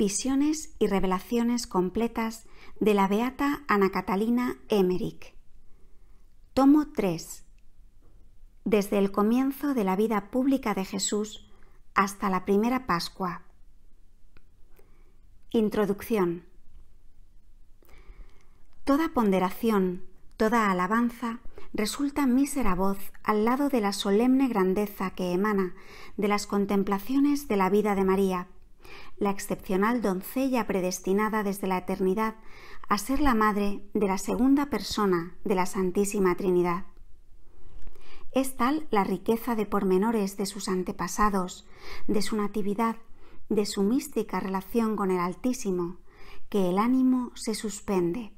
Visiones y Revelaciones Completas de la Beata Ana Catalina Emmerich. Tomo 3. Desde el comienzo de la vida pública de Jesús hasta la primera Pascua. Introducción. Toda ponderación, toda alabanza resulta mísera voz al lado de la solemne grandeza que emana de las contemplaciones de la vida de María la excepcional doncella predestinada desde la eternidad a ser la madre de la segunda persona de la Santísima Trinidad. Es tal la riqueza de pormenores de sus antepasados, de su natividad, de su mística relación con el Altísimo, que el ánimo se suspende.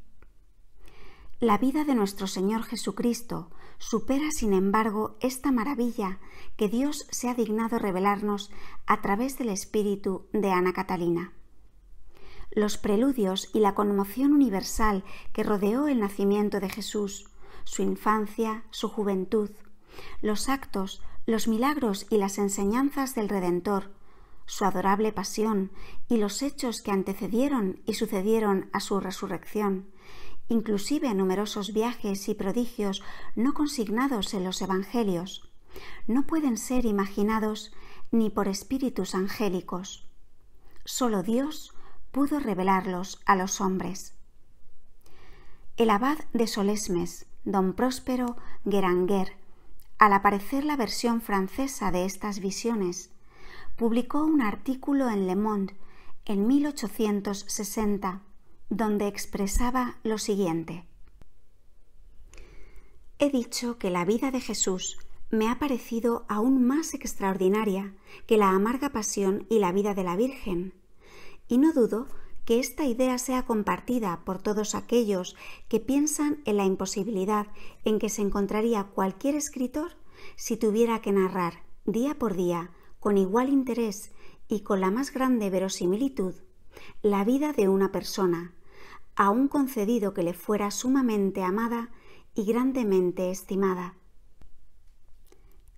La vida de nuestro Señor Jesucristo supera, sin embargo, esta maravilla que Dios se ha dignado revelarnos a través del espíritu de Ana Catalina. Los preludios y la conmoción universal que rodeó el nacimiento de Jesús, su infancia, su juventud, los actos, los milagros y las enseñanzas del Redentor, su adorable pasión y los hechos que antecedieron y sucedieron a su resurrección, inclusive numerosos viajes y prodigios no consignados en los Evangelios, no pueden ser imaginados ni por espíritus angélicos. Solo Dios pudo revelarlos a los hombres. El abad de Solesmes, don Próspero Geranger al aparecer la versión francesa de estas visiones, publicó un artículo en Le Monde en 1860 donde expresaba lo siguiente. He dicho que la vida de Jesús me ha parecido aún más extraordinaria que la amarga pasión y la vida de la Virgen, y no dudo que esta idea sea compartida por todos aquellos que piensan en la imposibilidad en que se encontraría cualquier escritor si tuviera que narrar día por día, con igual interés y con la más grande verosimilitud, la vida de una persona, aún concedido que le fuera sumamente amada y grandemente estimada.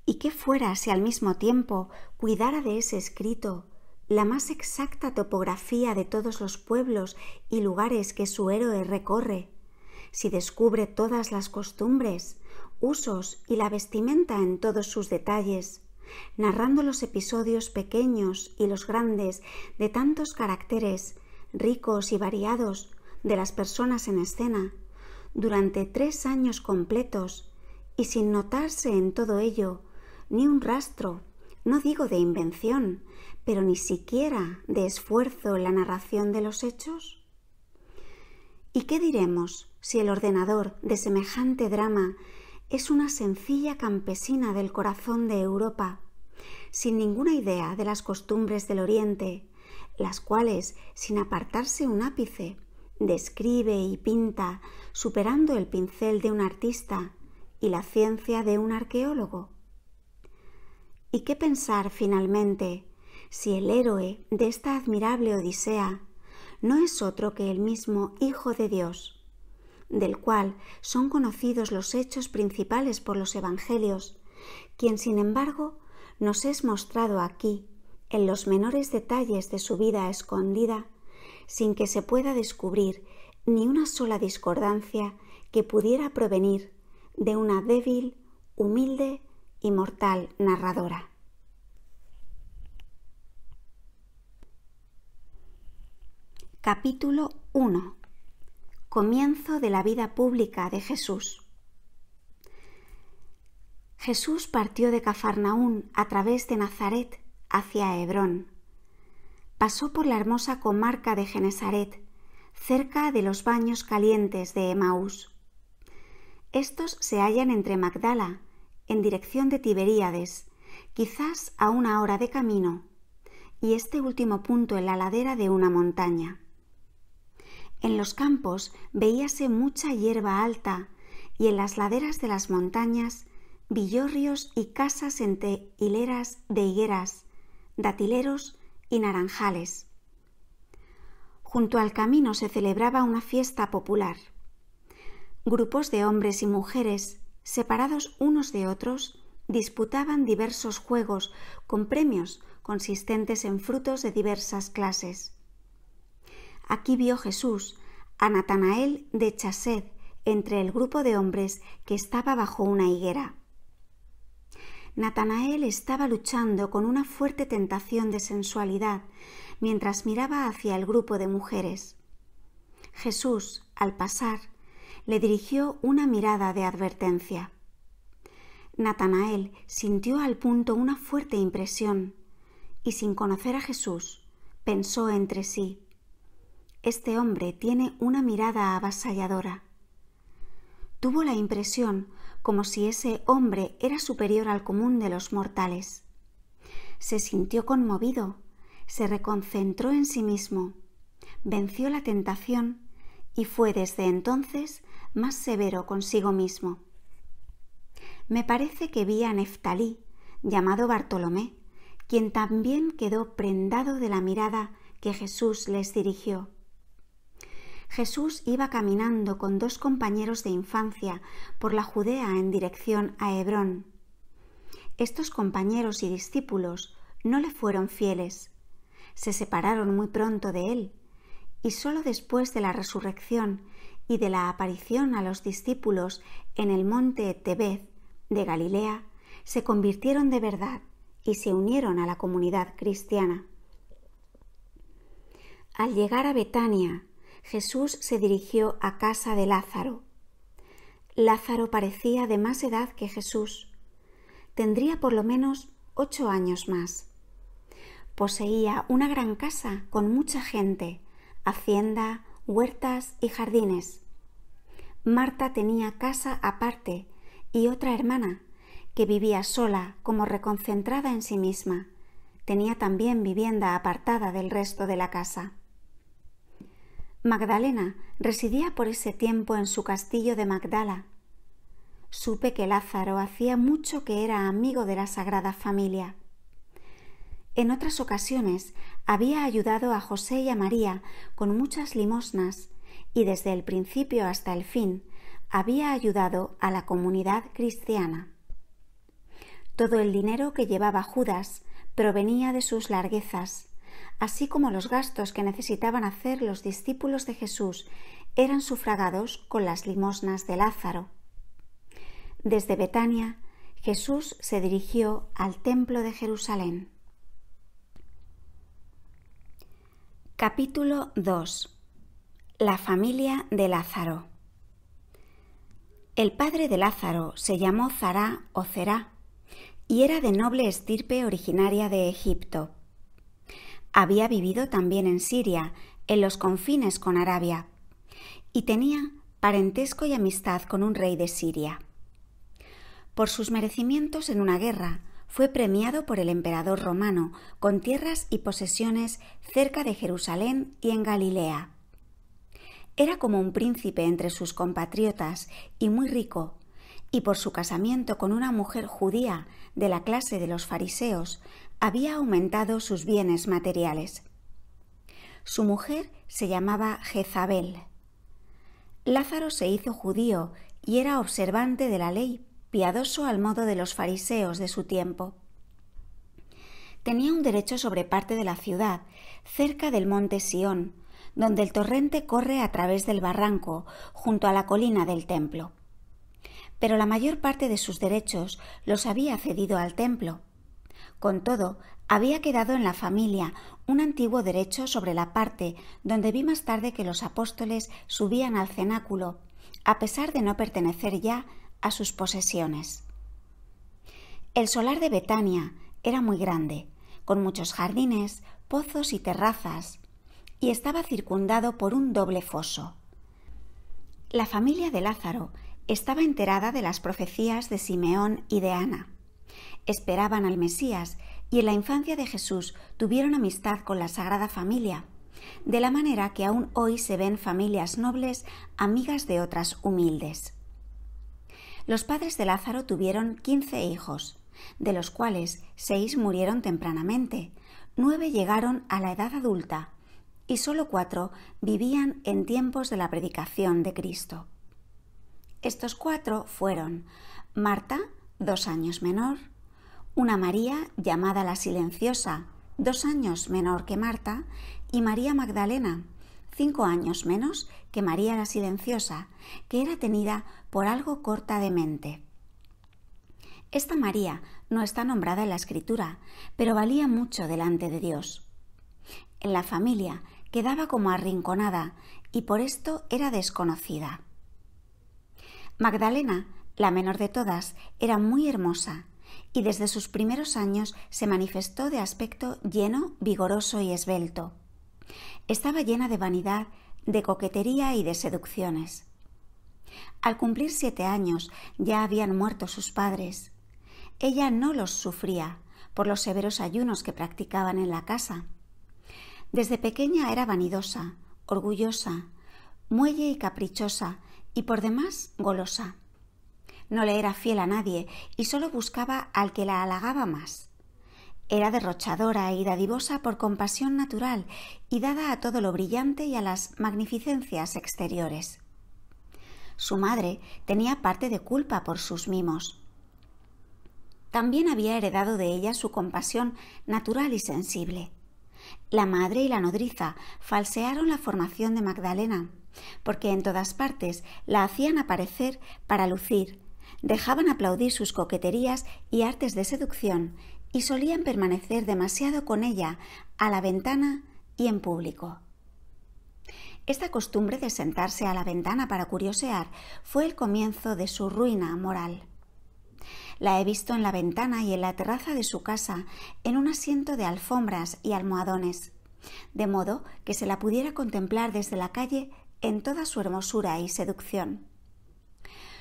¿Y qué fuera si al mismo tiempo cuidara de ese escrito la más exacta topografía de todos los pueblos y lugares que su héroe recorre, si descubre todas las costumbres, usos y la vestimenta en todos sus detalles, narrando los episodios pequeños y los grandes de tantos caracteres, ricos y variados, de las personas en escena durante tres años completos y sin notarse en todo ello ni un rastro, no digo de invención, pero ni siquiera de esfuerzo en la narración de los hechos? ¿Y qué diremos si el ordenador de semejante drama es una sencilla campesina del corazón de Europa, sin ninguna idea de las costumbres del Oriente, las cuales, sin apartarse un ápice, describe y pinta superando el pincel de un artista y la ciencia de un arqueólogo. ¿Y qué pensar finalmente si el héroe de esta admirable Odisea no es otro que el mismo Hijo de Dios, del cual son conocidos los hechos principales por los Evangelios, quien sin embargo nos es mostrado aquí, en los menores detalles de su vida escondida, sin que se pueda descubrir ni una sola discordancia que pudiera provenir de una débil, humilde y mortal narradora. Capítulo 1. Comienzo de la vida pública de Jesús. Jesús partió de Cafarnaún a través de Nazaret hacia Hebrón pasó por la hermosa comarca de Genesaret, cerca de los baños calientes de Emaús. Estos se hallan entre Magdala, en dirección de Tiberíades, quizás a una hora de camino, y este último punto en la ladera de una montaña. En los campos veíase mucha hierba alta y en las laderas de las montañas villorrios y casas entre hileras de higueras, datileros naranjales. Junto al camino se celebraba una fiesta popular. Grupos de hombres y mujeres, separados unos de otros, disputaban diversos juegos con premios consistentes en frutos de diversas clases. Aquí vio Jesús a Natanael de Chased entre el grupo de hombres que estaba bajo una higuera. Natanael estaba luchando con una fuerte tentación de sensualidad mientras miraba hacia el grupo de mujeres. Jesús, al pasar, le dirigió una mirada de advertencia. Natanael sintió al punto una fuerte impresión y sin conocer a Jesús, pensó entre sí, este hombre tiene una mirada avasalladora. Tuvo la impresión como si ese hombre era superior al común de los mortales. Se sintió conmovido, se reconcentró en sí mismo, venció la tentación y fue desde entonces más severo consigo mismo. Me parece que vi a Neftalí, llamado Bartolomé, quien también quedó prendado de la mirada que Jesús les dirigió. Jesús iba caminando con dos compañeros de infancia por la Judea en dirección a Hebrón. Estos compañeros y discípulos no le fueron fieles, se separaron muy pronto de él, y solo después de la resurrección y de la aparición a los discípulos en el monte Tebez de Galilea, se convirtieron de verdad y se unieron a la comunidad cristiana. Al llegar a Betania, Jesús se dirigió a casa de Lázaro. Lázaro parecía de más edad que Jesús. Tendría por lo menos ocho años más. Poseía una gran casa con mucha gente, hacienda, huertas y jardines. Marta tenía casa aparte y otra hermana, que vivía sola como reconcentrada en sí misma. Tenía también vivienda apartada del resto de la casa. Magdalena residía por ese tiempo en su castillo de Magdala. Supe que Lázaro hacía mucho que era amigo de la Sagrada Familia. En otras ocasiones había ayudado a José y a María con muchas limosnas y desde el principio hasta el fin había ayudado a la comunidad cristiana. Todo el dinero que llevaba Judas provenía de sus larguezas así como los gastos que necesitaban hacer los discípulos de Jesús, eran sufragados con las limosnas de Lázaro. Desde Betania, Jesús se dirigió al Templo de Jerusalén. Capítulo 2 La familia de Lázaro El padre de Lázaro se llamó Zará o Cerá y era de noble estirpe originaria de Egipto. Había vivido también en Siria, en los confines con Arabia, y tenía parentesco y amistad con un rey de Siria. Por sus merecimientos en una guerra, fue premiado por el emperador romano con tierras y posesiones cerca de Jerusalén y en Galilea. Era como un príncipe entre sus compatriotas y muy rico, y por su casamiento con una mujer judía de la clase de los fariseos, había aumentado sus bienes materiales. Su mujer se llamaba Jezabel. Lázaro se hizo judío y era observante de la ley, piadoso al modo de los fariseos de su tiempo. Tenía un derecho sobre parte de la ciudad, cerca del monte Sión, donde el torrente corre a través del barranco, junto a la colina del templo pero la mayor parte de sus derechos los había cedido al templo. Con todo, había quedado en la familia un antiguo derecho sobre la parte donde vi más tarde que los apóstoles subían al cenáculo, a pesar de no pertenecer ya a sus posesiones. El solar de Betania era muy grande, con muchos jardines, pozos y terrazas, y estaba circundado por un doble foso. La familia de Lázaro estaba enterada de las profecías de Simeón y de Ana. Esperaban al Mesías y en la infancia de Jesús tuvieron amistad con la Sagrada Familia, de la manera que aún hoy se ven familias nobles amigas de otras humildes. Los padres de Lázaro tuvieron quince hijos, de los cuales seis murieron tempranamente, nueve llegaron a la edad adulta y solo cuatro vivían en tiempos de la predicación de Cristo. Estos cuatro fueron Marta, dos años menor, una María llamada la silenciosa, dos años menor que Marta, y María Magdalena, cinco años menos que María la silenciosa, que era tenida por algo corta de mente. Esta María no está nombrada en la escritura, pero valía mucho delante de Dios. En la familia quedaba como arrinconada y por esto era desconocida. Magdalena, la menor de todas, era muy hermosa y desde sus primeros años se manifestó de aspecto lleno, vigoroso y esbelto. Estaba llena de vanidad, de coquetería y de seducciones. Al cumplir siete años ya habían muerto sus padres. Ella no los sufría por los severos ayunos que practicaban en la casa. Desde pequeña era vanidosa, orgullosa, muelle y caprichosa, y por demás golosa. No le era fiel a nadie y solo buscaba al que la halagaba más. Era derrochadora y dadivosa por compasión natural y dada a todo lo brillante y a las magnificencias exteriores. Su madre tenía parte de culpa por sus mimos. También había heredado de ella su compasión natural y sensible. La madre y la nodriza falsearon la formación de Magdalena porque en todas partes la hacían aparecer para lucir, dejaban aplaudir sus coqueterías y artes de seducción, y solían permanecer demasiado con ella a la ventana y en público. Esta costumbre de sentarse a la ventana para curiosear fue el comienzo de su ruina moral. La he visto en la ventana y en la terraza de su casa, en un asiento de alfombras y almohadones, de modo que se la pudiera contemplar desde la calle en toda su hermosura y seducción.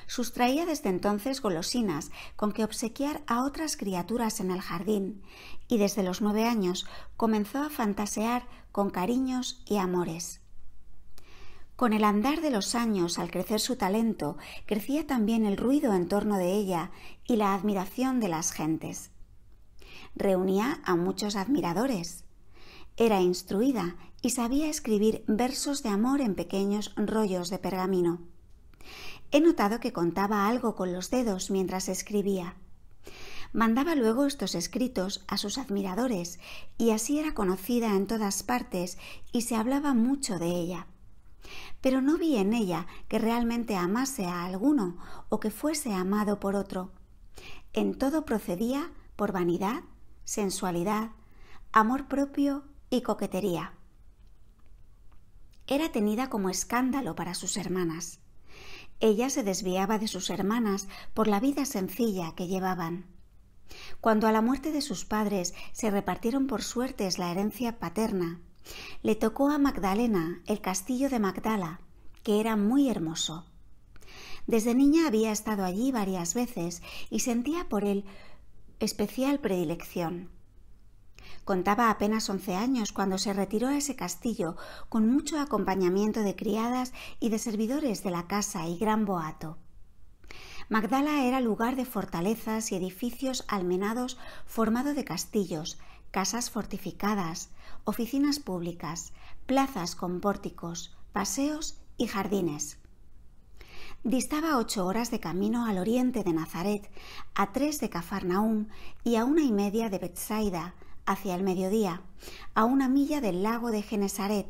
Sustraía desde entonces golosinas con que obsequiar a otras criaturas en el jardín, y desde los nueve años comenzó a fantasear con cariños y amores. Con el andar de los años, al crecer su talento, crecía también el ruido en torno de ella y la admiración de las gentes. Reunía a muchos admiradores. Era instruida y sabía escribir versos de amor en pequeños rollos de pergamino. He notado que contaba algo con los dedos mientras escribía. Mandaba luego estos escritos a sus admiradores y así era conocida en todas partes y se hablaba mucho de ella. Pero no vi en ella que realmente amase a alguno o que fuese amado por otro. En todo procedía por vanidad, sensualidad, amor propio y coquetería era tenida como escándalo para sus hermanas. Ella se desviaba de sus hermanas por la vida sencilla que llevaban. Cuando a la muerte de sus padres se repartieron por suertes la herencia paterna, le tocó a Magdalena el castillo de Magdala, que era muy hermoso. Desde niña había estado allí varias veces y sentía por él especial predilección. Contaba apenas once años cuando se retiró a ese castillo con mucho acompañamiento de criadas y de servidores de la casa y gran boato. Magdala era lugar de fortalezas y edificios almenados formado de castillos, casas fortificadas, oficinas públicas, plazas con pórticos, paseos y jardines. Distaba ocho horas de camino al oriente de Nazaret, a tres de Cafarnaum y a una y media de Bethsaida, hacia el mediodía, a una milla del lago de Genesaret,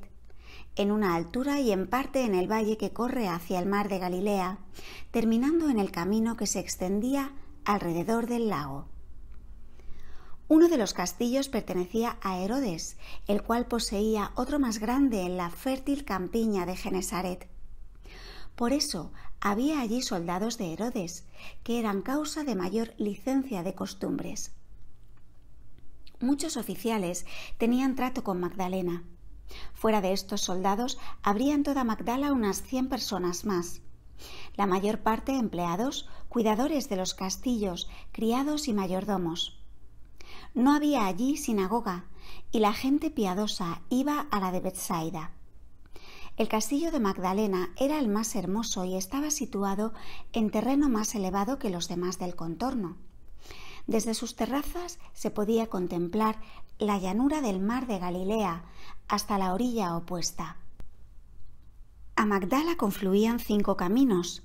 en una altura y en parte en el valle que corre hacia el mar de Galilea, terminando en el camino que se extendía alrededor del lago. Uno de los castillos pertenecía a Herodes, el cual poseía otro más grande en la fértil campiña de Genesaret. Por eso había allí soldados de Herodes, que eran causa de mayor licencia de costumbres. Muchos oficiales tenían trato con Magdalena. Fuera de estos soldados, habría toda Magdala unas 100 personas más. La mayor parte empleados, cuidadores de los castillos, criados y mayordomos. No había allí sinagoga, y la gente piadosa iba a la de Bethsaida. El castillo de Magdalena era el más hermoso y estaba situado en terreno más elevado que los demás del contorno. Desde sus terrazas se podía contemplar la llanura del mar de Galilea hasta la orilla opuesta. A Magdala confluían cinco caminos.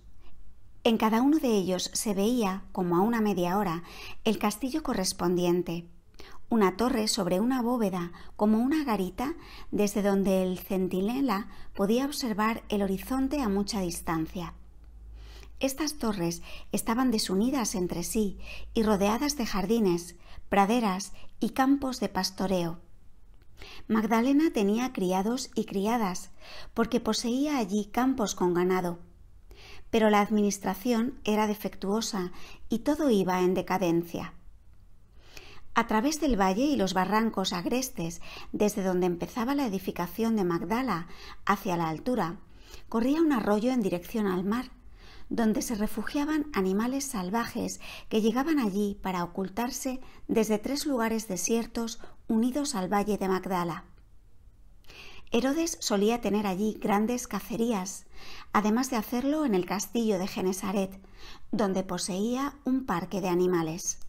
En cada uno de ellos se veía, como a una media hora, el castillo correspondiente, una torre sobre una bóveda, como una garita, desde donde el centinela podía observar el horizonte a mucha distancia. Estas torres estaban desunidas entre sí y rodeadas de jardines, praderas y campos de pastoreo. Magdalena tenía criados y criadas, porque poseía allí campos con ganado. Pero la administración era defectuosa y todo iba en decadencia. A través del valle y los barrancos agrestes, desde donde empezaba la edificación de Magdala hacia la altura, corría un arroyo en dirección al mar, donde se refugiaban animales salvajes que llegaban allí para ocultarse desde tres lugares desiertos unidos al valle de Magdala. Herodes solía tener allí grandes cacerías, además de hacerlo en el castillo de Genesaret, donde poseía un parque de animales.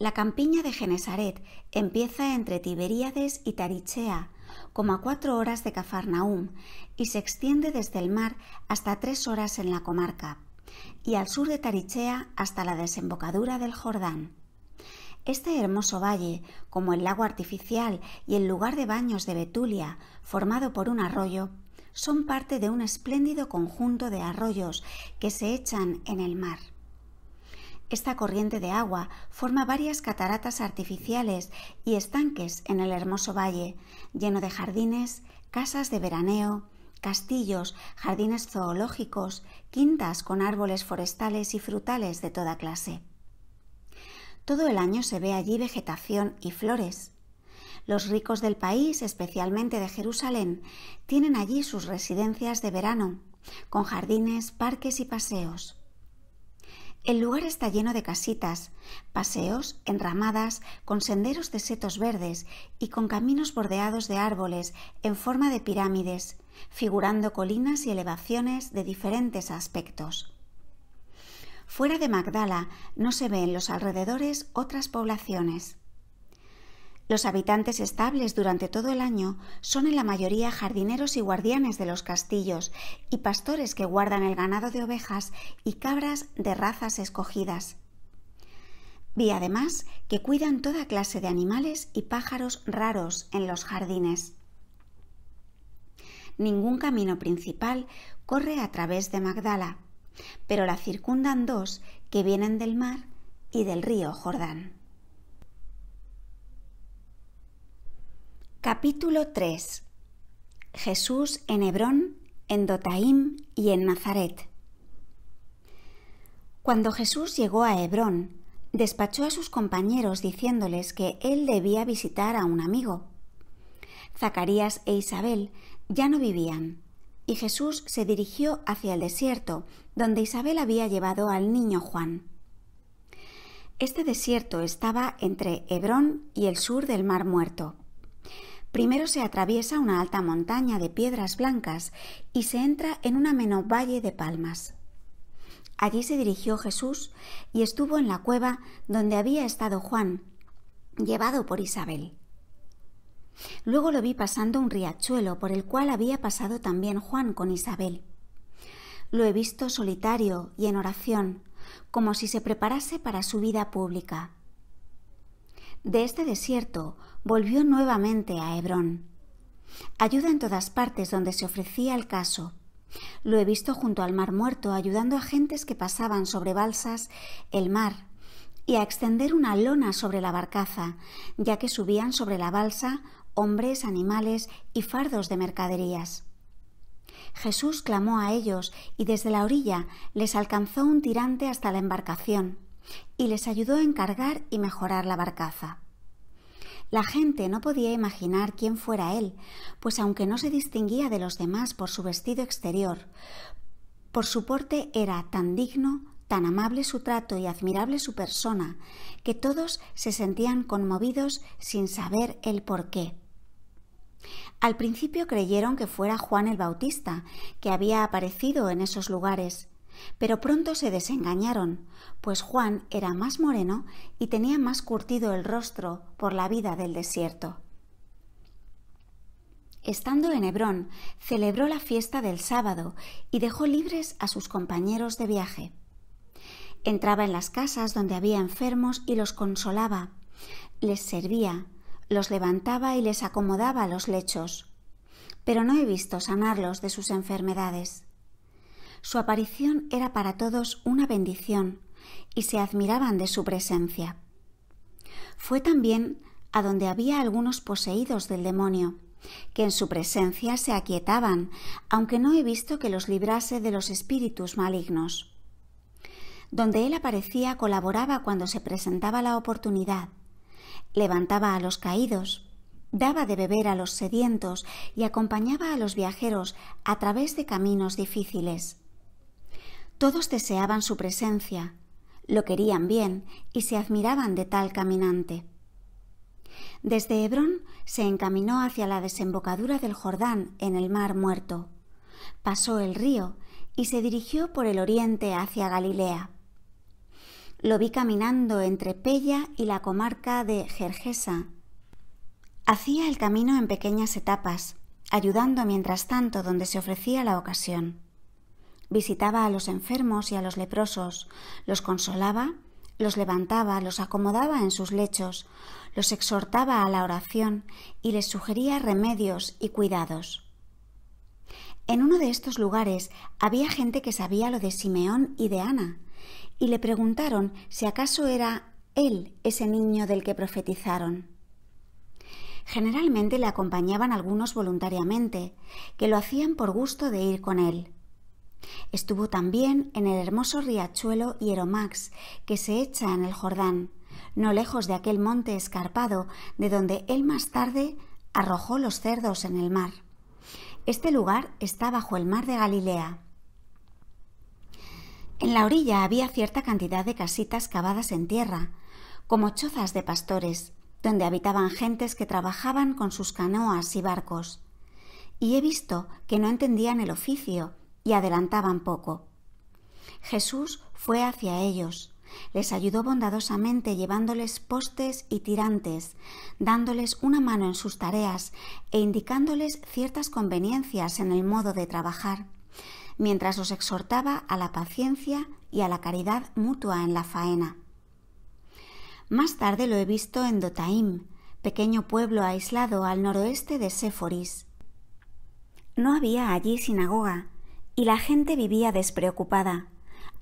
La campiña de Genesaret empieza entre Tiberíades y Tarichea, como a cuatro horas de Cafarnaum y se extiende desde el mar hasta tres horas en la comarca, y al sur de Tarichea hasta la desembocadura del Jordán. Este hermoso valle, como el lago artificial y el lugar de baños de Betulia, formado por un arroyo, son parte de un espléndido conjunto de arroyos que se echan en el mar. Esta corriente de agua forma varias cataratas artificiales y estanques en el hermoso valle, lleno de jardines, casas de veraneo, castillos, jardines zoológicos, quintas con árboles forestales y frutales de toda clase. Todo el año se ve allí vegetación y flores. Los ricos del país, especialmente de Jerusalén, tienen allí sus residencias de verano, con jardines, parques y paseos. El lugar está lleno de casitas, paseos, enramadas, con senderos de setos verdes y con caminos bordeados de árboles en forma de pirámides, figurando colinas y elevaciones de diferentes aspectos. Fuera de Magdala no se ven en los alrededores otras poblaciones. Los habitantes estables durante todo el año son en la mayoría jardineros y guardianes de los castillos y pastores que guardan el ganado de ovejas y cabras de razas escogidas. Vi además que cuidan toda clase de animales y pájaros raros en los jardines. Ningún camino principal corre a través de Magdala, pero la circundan dos que vienen del mar y del río Jordán. Capítulo 3 Jesús en Hebrón, en Dotaim y en Nazaret. Cuando Jesús llegó a Hebrón, despachó a sus compañeros diciéndoles que él debía visitar a un amigo. Zacarías e Isabel ya no vivían, y Jesús se dirigió hacia el desierto, donde Isabel había llevado al niño Juan. Este desierto estaba entre Hebrón y el sur del Mar Muerto. Primero se atraviesa una alta montaña de piedras blancas y se entra en un ameno valle de palmas. Allí se dirigió Jesús y estuvo en la cueva donde había estado Juan, llevado por Isabel. Luego lo vi pasando un riachuelo por el cual había pasado también Juan con Isabel. Lo he visto solitario y en oración, como si se preparase para su vida pública. De este desierto volvió nuevamente a Hebrón. Ayuda en todas partes donde se ofrecía el caso. Lo he visto junto al mar muerto ayudando a gentes que pasaban sobre balsas el mar y a extender una lona sobre la barcaza, ya que subían sobre la balsa hombres, animales y fardos de mercaderías. Jesús clamó a ellos y desde la orilla les alcanzó un tirante hasta la embarcación y les ayudó a encargar y mejorar la barcaza. La gente no podía imaginar quién fuera él, pues aunque no se distinguía de los demás por su vestido exterior, por su porte era tan digno, tan amable su trato y admirable su persona, que todos se sentían conmovidos sin saber el por qué. Al principio creyeron que fuera Juan el Bautista, que había aparecido en esos lugares, pero pronto se desengañaron, pues Juan era más moreno y tenía más curtido el rostro por la vida del desierto. Estando en Hebrón, celebró la fiesta del sábado y dejó libres a sus compañeros de viaje. Entraba en las casas donde había enfermos y los consolaba, les servía, los levantaba y les acomodaba los lechos. Pero no he visto sanarlos de sus enfermedades. Su aparición era para todos una bendición y se admiraban de su presencia. Fue también a donde había algunos poseídos del demonio, que en su presencia se aquietaban, aunque no he visto que los librase de los espíritus malignos. Donde él aparecía colaboraba cuando se presentaba la oportunidad, levantaba a los caídos, daba de beber a los sedientos y acompañaba a los viajeros a través de caminos difíciles. Todos deseaban su presencia, lo querían bien y se admiraban de tal caminante. Desde Hebrón se encaminó hacia la desembocadura del Jordán en el Mar Muerto, pasó el río y se dirigió por el oriente hacia Galilea. Lo vi caminando entre Pella y la comarca de Gergesa. Hacía el camino en pequeñas etapas, ayudando mientras tanto donde se ofrecía la ocasión. Visitaba a los enfermos y a los leprosos, los consolaba, los levantaba, los acomodaba en sus lechos, los exhortaba a la oración y les sugería remedios y cuidados. En uno de estos lugares había gente que sabía lo de Simeón y de Ana, y le preguntaron si acaso era él ese niño del que profetizaron. Generalmente le acompañaban algunos voluntariamente, que lo hacían por gusto de ir con él. Estuvo también en el hermoso riachuelo Hieromax, que se echa en el Jordán, no lejos de aquel monte escarpado de donde él más tarde arrojó los cerdos en el mar. Este lugar está bajo el mar de Galilea. En la orilla había cierta cantidad de casitas cavadas en tierra, como chozas de pastores, donde habitaban gentes que trabajaban con sus canoas y barcos. Y he visto que no entendían el oficio y adelantaban poco. Jesús fue hacia ellos, les ayudó bondadosamente llevándoles postes y tirantes, dándoles una mano en sus tareas e indicándoles ciertas conveniencias en el modo de trabajar, mientras los exhortaba a la paciencia y a la caridad mutua en la faena. Más tarde lo he visto en Dotaim, pequeño pueblo aislado al noroeste de Séforis. No había allí sinagoga, y la gente vivía despreocupada,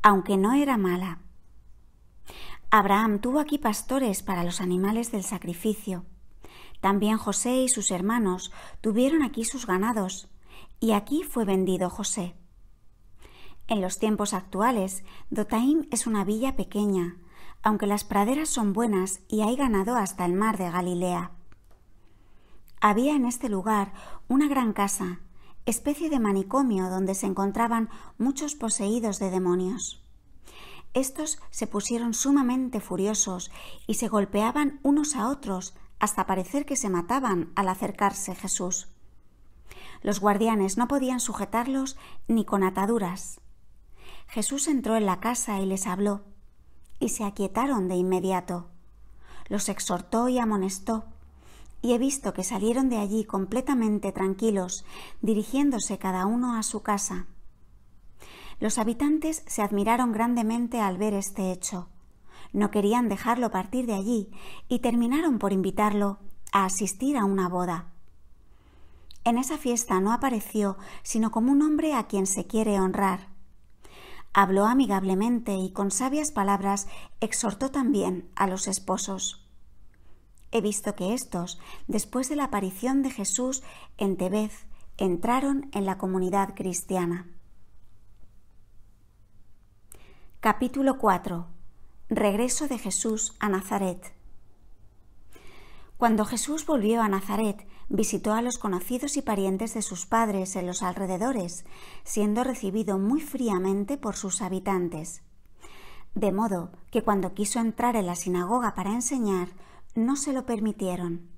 aunque no era mala. Abraham tuvo aquí pastores para los animales del sacrificio. También José y sus hermanos tuvieron aquí sus ganados, y aquí fue vendido José. En los tiempos actuales, Dotaim es una villa pequeña, aunque las praderas son buenas y hay ganado hasta el mar de Galilea. Había en este lugar una gran casa, especie de manicomio donde se encontraban muchos poseídos de demonios. Estos se pusieron sumamente furiosos y se golpeaban unos a otros hasta parecer que se mataban al acercarse Jesús. Los guardianes no podían sujetarlos ni con ataduras. Jesús entró en la casa y les habló, y se aquietaron de inmediato. Los exhortó y amonestó, y he visto que salieron de allí completamente tranquilos, dirigiéndose cada uno a su casa. Los habitantes se admiraron grandemente al ver este hecho. No querían dejarlo partir de allí y terminaron por invitarlo a asistir a una boda. En esa fiesta no apareció sino como un hombre a quien se quiere honrar. Habló amigablemente y con sabias palabras exhortó también a los esposos. He visto que estos, después de la aparición de Jesús en Tevez, entraron en la comunidad cristiana. Capítulo 4. Regreso de Jesús a Nazaret. Cuando Jesús volvió a Nazaret, visitó a los conocidos y parientes de sus padres en los alrededores, siendo recibido muy fríamente por sus habitantes. De modo que cuando quiso entrar en la sinagoga para enseñar, no se lo permitieron.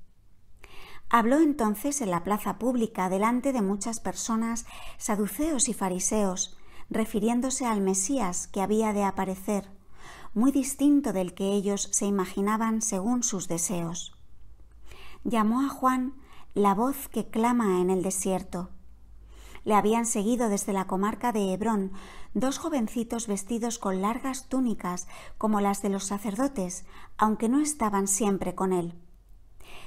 Habló entonces en la plaza pública delante de muchas personas, saduceos y fariseos, refiriéndose al Mesías que había de aparecer, muy distinto del que ellos se imaginaban según sus deseos. Llamó a Juan la voz que clama en el desierto, le habían seguido desde la comarca de Hebrón dos jovencitos vestidos con largas túnicas como las de los sacerdotes, aunque no estaban siempre con él.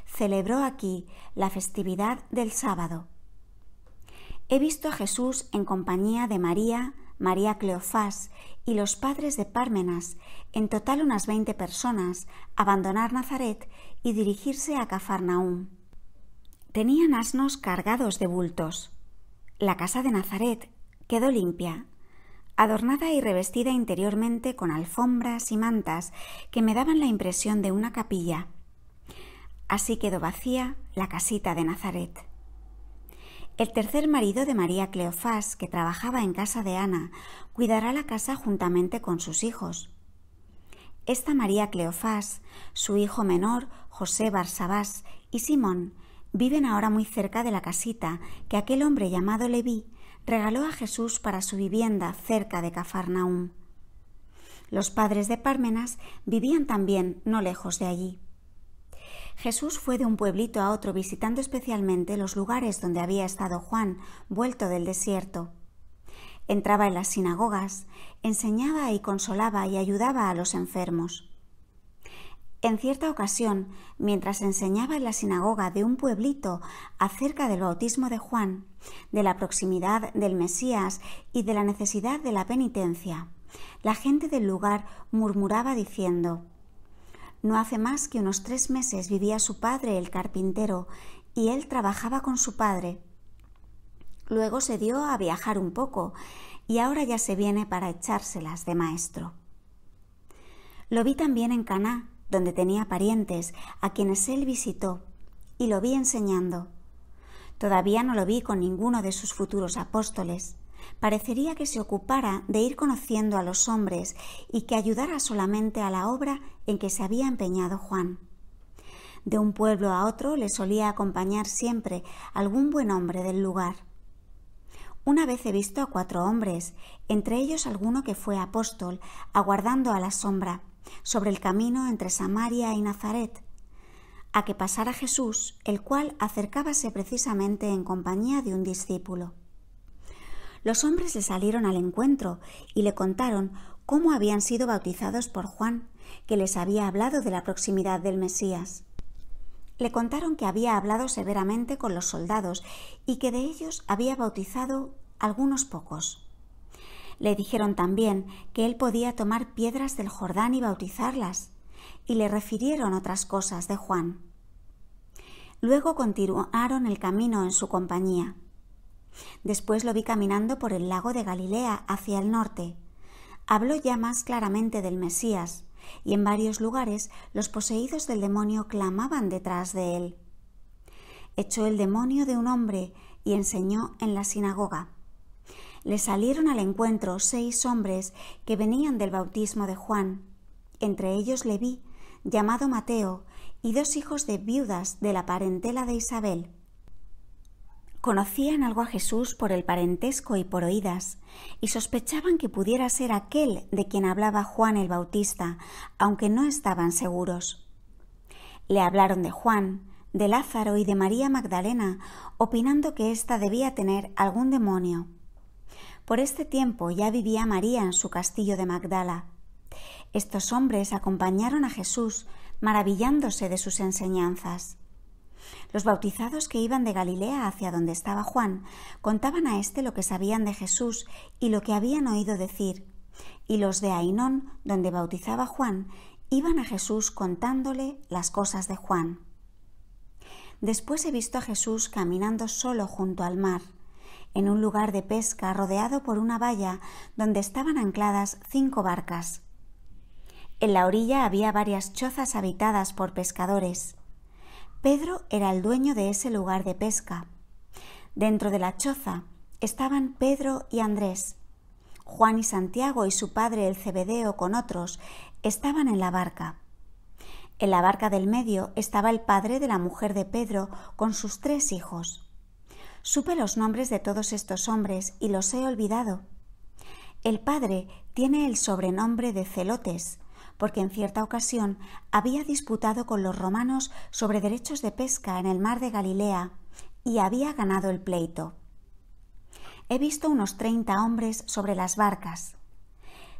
Celebró aquí la festividad del sábado. He visto a Jesús en compañía de María, María Cleofás y los padres de Pármenas, en total unas veinte personas, abandonar Nazaret y dirigirse a Cafarnaúm. Tenían asnos cargados de bultos. La casa de Nazaret quedó limpia, adornada y revestida interiormente con alfombras y mantas que me daban la impresión de una capilla. Así quedó vacía la casita de Nazaret. El tercer marido de María Cleofás, que trabajaba en casa de Ana, cuidará la casa juntamente con sus hijos. Esta María Cleofás, su hijo menor, José Barsabás y Simón, viven ahora muy cerca de la casita que aquel hombre llamado Leví regaló a Jesús para su vivienda cerca de Cafarnaum. Los padres de Pármenas vivían también no lejos de allí. Jesús fue de un pueblito a otro visitando especialmente los lugares donde había estado Juan, vuelto del desierto. Entraba en las sinagogas, enseñaba y consolaba y ayudaba a los enfermos. En cierta ocasión, mientras enseñaba en la sinagoga de un pueblito acerca del bautismo de Juan, de la proximidad del Mesías y de la necesidad de la penitencia, la gente del lugar murmuraba diciendo No hace más que unos tres meses vivía su padre, el carpintero, y él trabajaba con su padre. Luego se dio a viajar un poco y ahora ya se viene para echárselas de maestro. Lo vi también en Caná, donde tenía parientes a quienes él visitó, y lo vi enseñando. Todavía no lo vi con ninguno de sus futuros apóstoles. Parecería que se ocupara de ir conociendo a los hombres y que ayudara solamente a la obra en que se había empeñado Juan. De un pueblo a otro le solía acompañar siempre algún buen hombre del lugar. Una vez he visto a cuatro hombres, entre ellos alguno que fue apóstol, aguardando a la sombra, sobre el camino entre Samaria y Nazaret, a que pasara Jesús, el cual acercábase precisamente en compañía de un discípulo. Los hombres le salieron al encuentro y le contaron cómo habían sido bautizados por Juan, que les había hablado de la proximidad del Mesías. Le contaron que había hablado severamente con los soldados y que de ellos había bautizado algunos pocos. Le dijeron también que él podía tomar piedras del Jordán y bautizarlas, y le refirieron otras cosas de Juan. Luego continuaron el camino en su compañía. Después lo vi caminando por el lago de Galilea hacia el norte. Habló ya más claramente del Mesías, y en varios lugares los poseídos del demonio clamaban detrás de él. Echó el demonio de un hombre y enseñó en la sinagoga le salieron al encuentro seis hombres que venían del bautismo de Juan. Entre ellos Leví, llamado Mateo, y dos hijos de viudas de la parentela de Isabel. Conocían algo a Jesús por el parentesco y por oídas, y sospechaban que pudiera ser aquel de quien hablaba Juan el Bautista, aunque no estaban seguros. Le hablaron de Juan, de Lázaro y de María Magdalena, opinando que ésta debía tener algún demonio. Por este tiempo ya vivía María en su castillo de Magdala. Estos hombres acompañaron a Jesús, maravillándose de sus enseñanzas. Los bautizados que iban de Galilea hacia donde estaba Juan contaban a éste lo que sabían de Jesús y lo que habían oído decir, y los de Ainón, donde bautizaba Juan, iban a Jesús contándole las cosas de Juan. Después he visto a Jesús caminando solo junto al mar en un lugar de pesca rodeado por una valla donde estaban ancladas cinco barcas. En la orilla había varias chozas habitadas por pescadores. Pedro era el dueño de ese lugar de pesca. Dentro de la choza estaban Pedro y Andrés. Juan y Santiago y su padre el Cebedeo con otros estaban en la barca. En la barca del medio estaba el padre de la mujer de Pedro con sus tres hijos. Supe los nombres de todos estos hombres y los he olvidado. El padre tiene el sobrenombre de Celotes, porque en cierta ocasión había disputado con los romanos sobre derechos de pesca en el mar de Galilea y había ganado el pleito. He visto unos treinta hombres sobre las barcas.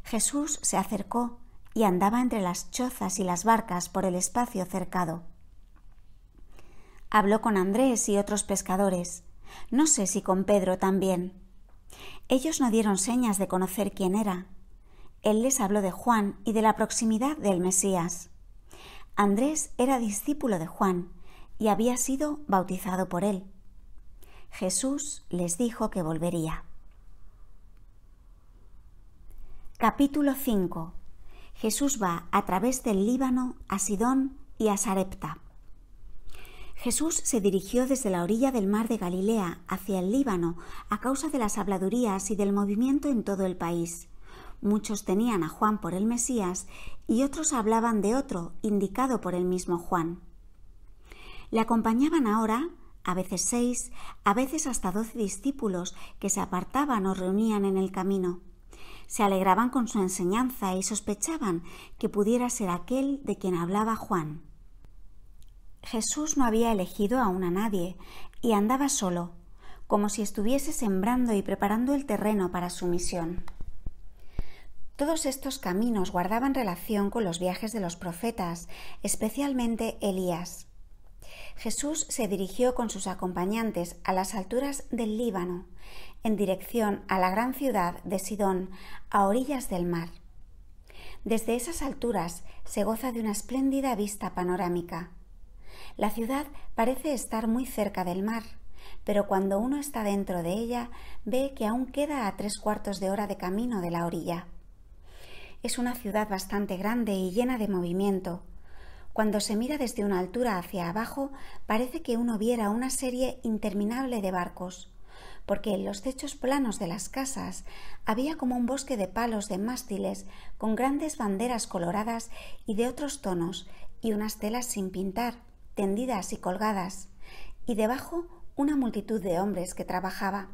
Jesús se acercó y andaba entre las chozas y las barcas por el espacio cercado. Habló con Andrés y otros pescadores. No sé si con Pedro también. Ellos no dieron señas de conocer quién era. Él les habló de Juan y de la proximidad del Mesías. Andrés era discípulo de Juan y había sido bautizado por él. Jesús les dijo que volvería. Capítulo 5. Jesús va a través del Líbano a Sidón y a Sarepta. Jesús se dirigió desde la orilla del mar de Galilea hacia el Líbano a causa de las habladurías y del movimiento en todo el país. Muchos tenían a Juan por el Mesías y otros hablaban de otro, indicado por el mismo Juan. Le acompañaban ahora, a veces seis, a veces hasta doce discípulos que se apartaban o reunían en el camino. Se alegraban con su enseñanza y sospechaban que pudiera ser aquel de quien hablaba Juan. Jesús no había elegido aún a nadie y andaba solo, como si estuviese sembrando y preparando el terreno para su misión. Todos estos caminos guardaban relación con los viajes de los profetas, especialmente Elías. Jesús se dirigió con sus acompañantes a las alturas del Líbano, en dirección a la gran ciudad de Sidón, a orillas del mar. Desde esas alturas se goza de una espléndida vista panorámica. La ciudad parece estar muy cerca del mar, pero cuando uno está dentro de ella ve que aún queda a tres cuartos de hora de camino de la orilla. Es una ciudad bastante grande y llena de movimiento. Cuando se mira desde una altura hacia abajo parece que uno viera una serie interminable de barcos, porque en los techos planos de las casas había como un bosque de palos de mástiles con grandes banderas coloradas y de otros tonos y unas telas sin pintar tendidas y colgadas, y debajo una multitud de hombres que trabajaba.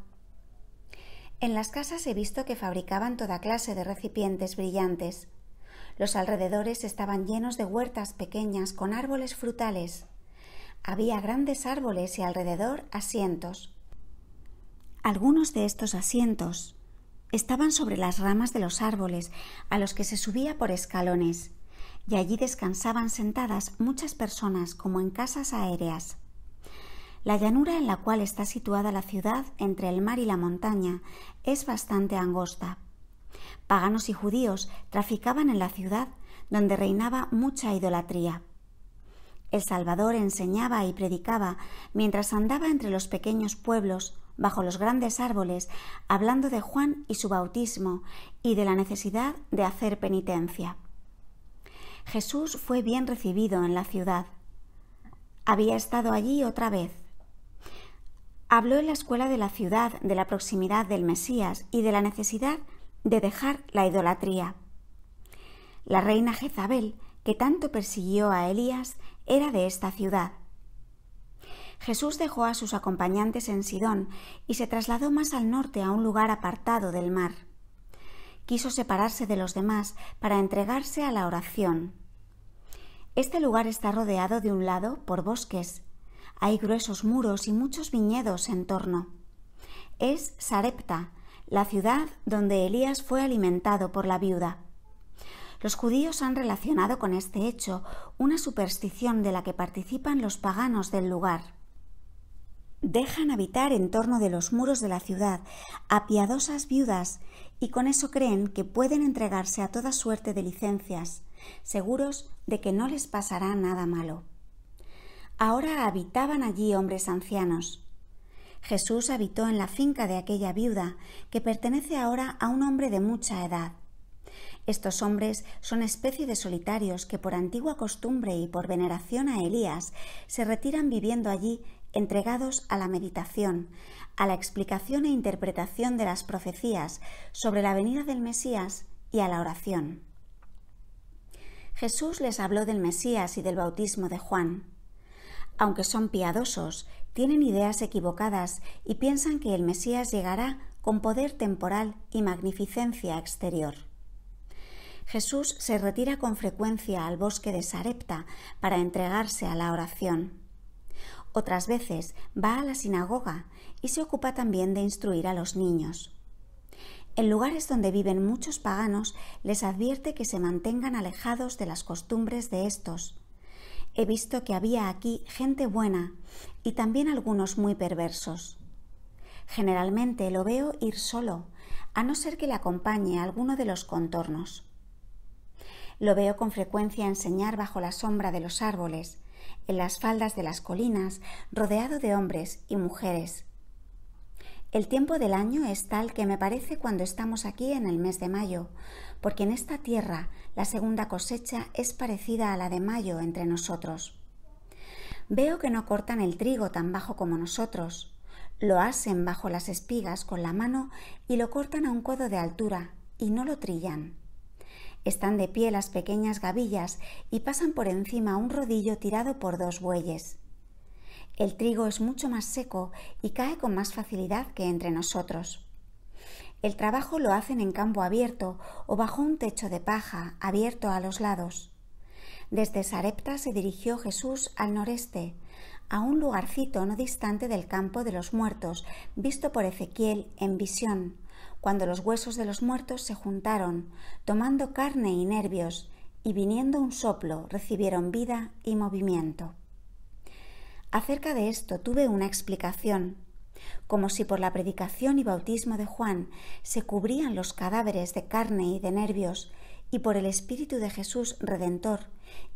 En las casas he visto que fabricaban toda clase de recipientes brillantes. Los alrededores estaban llenos de huertas pequeñas con árboles frutales. Había grandes árboles y alrededor asientos. Algunos de estos asientos estaban sobre las ramas de los árboles a los que se subía por escalones y allí descansaban sentadas muchas personas como en casas aéreas. La llanura en la cual está situada la ciudad entre el mar y la montaña es bastante angosta. Paganos y judíos traficaban en la ciudad, donde reinaba mucha idolatría. El Salvador enseñaba y predicaba mientras andaba entre los pequeños pueblos, bajo los grandes árboles, hablando de Juan y su bautismo y de la necesidad de hacer penitencia. Jesús fue bien recibido en la ciudad. Había estado allí otra vez. Habló en la escuela de la ciudad de la proximidad del Mesías y de la necesidad de dejar la idolatría. La reina Jezabel, que tanto persiguió a Elías, era de esta ciudad. Jesús dejó a sus acompañantes en Sidón y se trasladó más al norte a un lugar apartado del mar quiso separarse de los demás para entregarse a la oración. Este lugar está rodeado de un lado por bosques. Hay gruesos muros y muchos viñedos en torno. Es Sarepta, la ciudad donde Elías fue alimentado por la viuda. Los judíos han relacionado con este hecho una superstición de la que participan los paganos del lugar dejan habitar en torno de los muros de la ciudad a piadosas viudas y con eso creen que pueden entregarse a toda suerte de licencias, seguros de que no les pasará nada malo. Ahora habitaban allí hombres ancianos. Jesús habitó en la finca de aquella viuda, que pertenece ahora a un hombre de mucha edad. Estos hombres son especie de solitarios que por antigua costumbre y por veneración a Elías se retiran viviendo allí entregados a la meditación, a la explicación e interpretación de las profecías sobre la venida del Mesías y a la oración. Jesús les habló del Mesías y del bautismo de Juan. Aunque son piadosos, tienen ideas equivocadas y piensan que el Mesías llegará con poder temporal y magnificencia exterior. Jesús se retira con frecuencia al bosque de Sarepta para entregarse a la oración. Otras veces va a la sinagoga y se ocupa también de instruir a los niños. En lugares donde viven muchos paganos les advierte que se mantengan alejados de las costumbres de estos. He visto que había aquí gente buena y también algunos muy perversos. Generalmente lo veo ir solo, a no ser que le acompañe alguno de los contornos. Lo veo con frecuencia enseñar bajo la sombra de los árboles, en las faldas de las colinas, rodeado de hombres y mujeres. El tiempo del año es tal que me parece cuando estamos aquí en el mes de mayo, porque en esta tierra la segunda cosecha es parecida a la de mayo entre nosotros. Veo que no cortan el trigo tan bajo como nosotros, lo hacen bajo las espigas con la mano y lo cortan a un codo de altura y no lo trillan. Están de pie las pequeñas gavillas y pasan por encima un rodillo tirado por dos bueyes. El trigo es mucho más seco y cae con más facilidad que entre nosotros. El trabajo lo hacen en campo abierto o bajo un techo de paja abierto a los lados. Desde Sarepta se dirigió Jesús al noreste, a un lugarcito no distante del campo de los muertos, visto por Ezequiel en visión, cuando los huesos de los muertos se juntaron, tomando carne y nervios, y viniendo un soplo recibieron vida y movimiento. Acerca de esto tuve una explicación, como si por la predicación y bautismo de Juan se cubrían los cadáveres de carne y de nervios, y por el Espíritu de Jesús Redentor,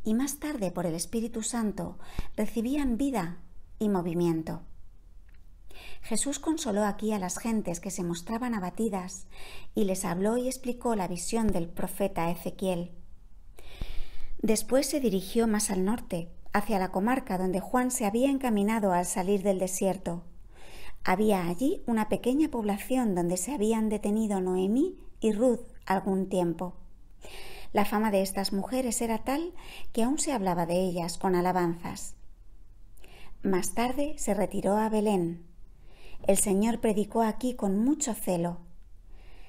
y más tarde por el Espíritu Santo, recibían vida y movimiento. Jesús consoló aquí a las gentes que se mostraban abatidas y les habló y explicó la visión del profeta Ezequiel. Después se dirigió más al norte, hacia la comarca donde Juan se había encaminado al salir del desierto. Había allí una pequeña población donde se habían detenido Noemí y Ruth algún tiempo. La fama de estas mujeres era tal que aún se hablaba de ellas con alabanzas. Más tarde se retiró a Belén, el Señor predicó aquí con mucho celo.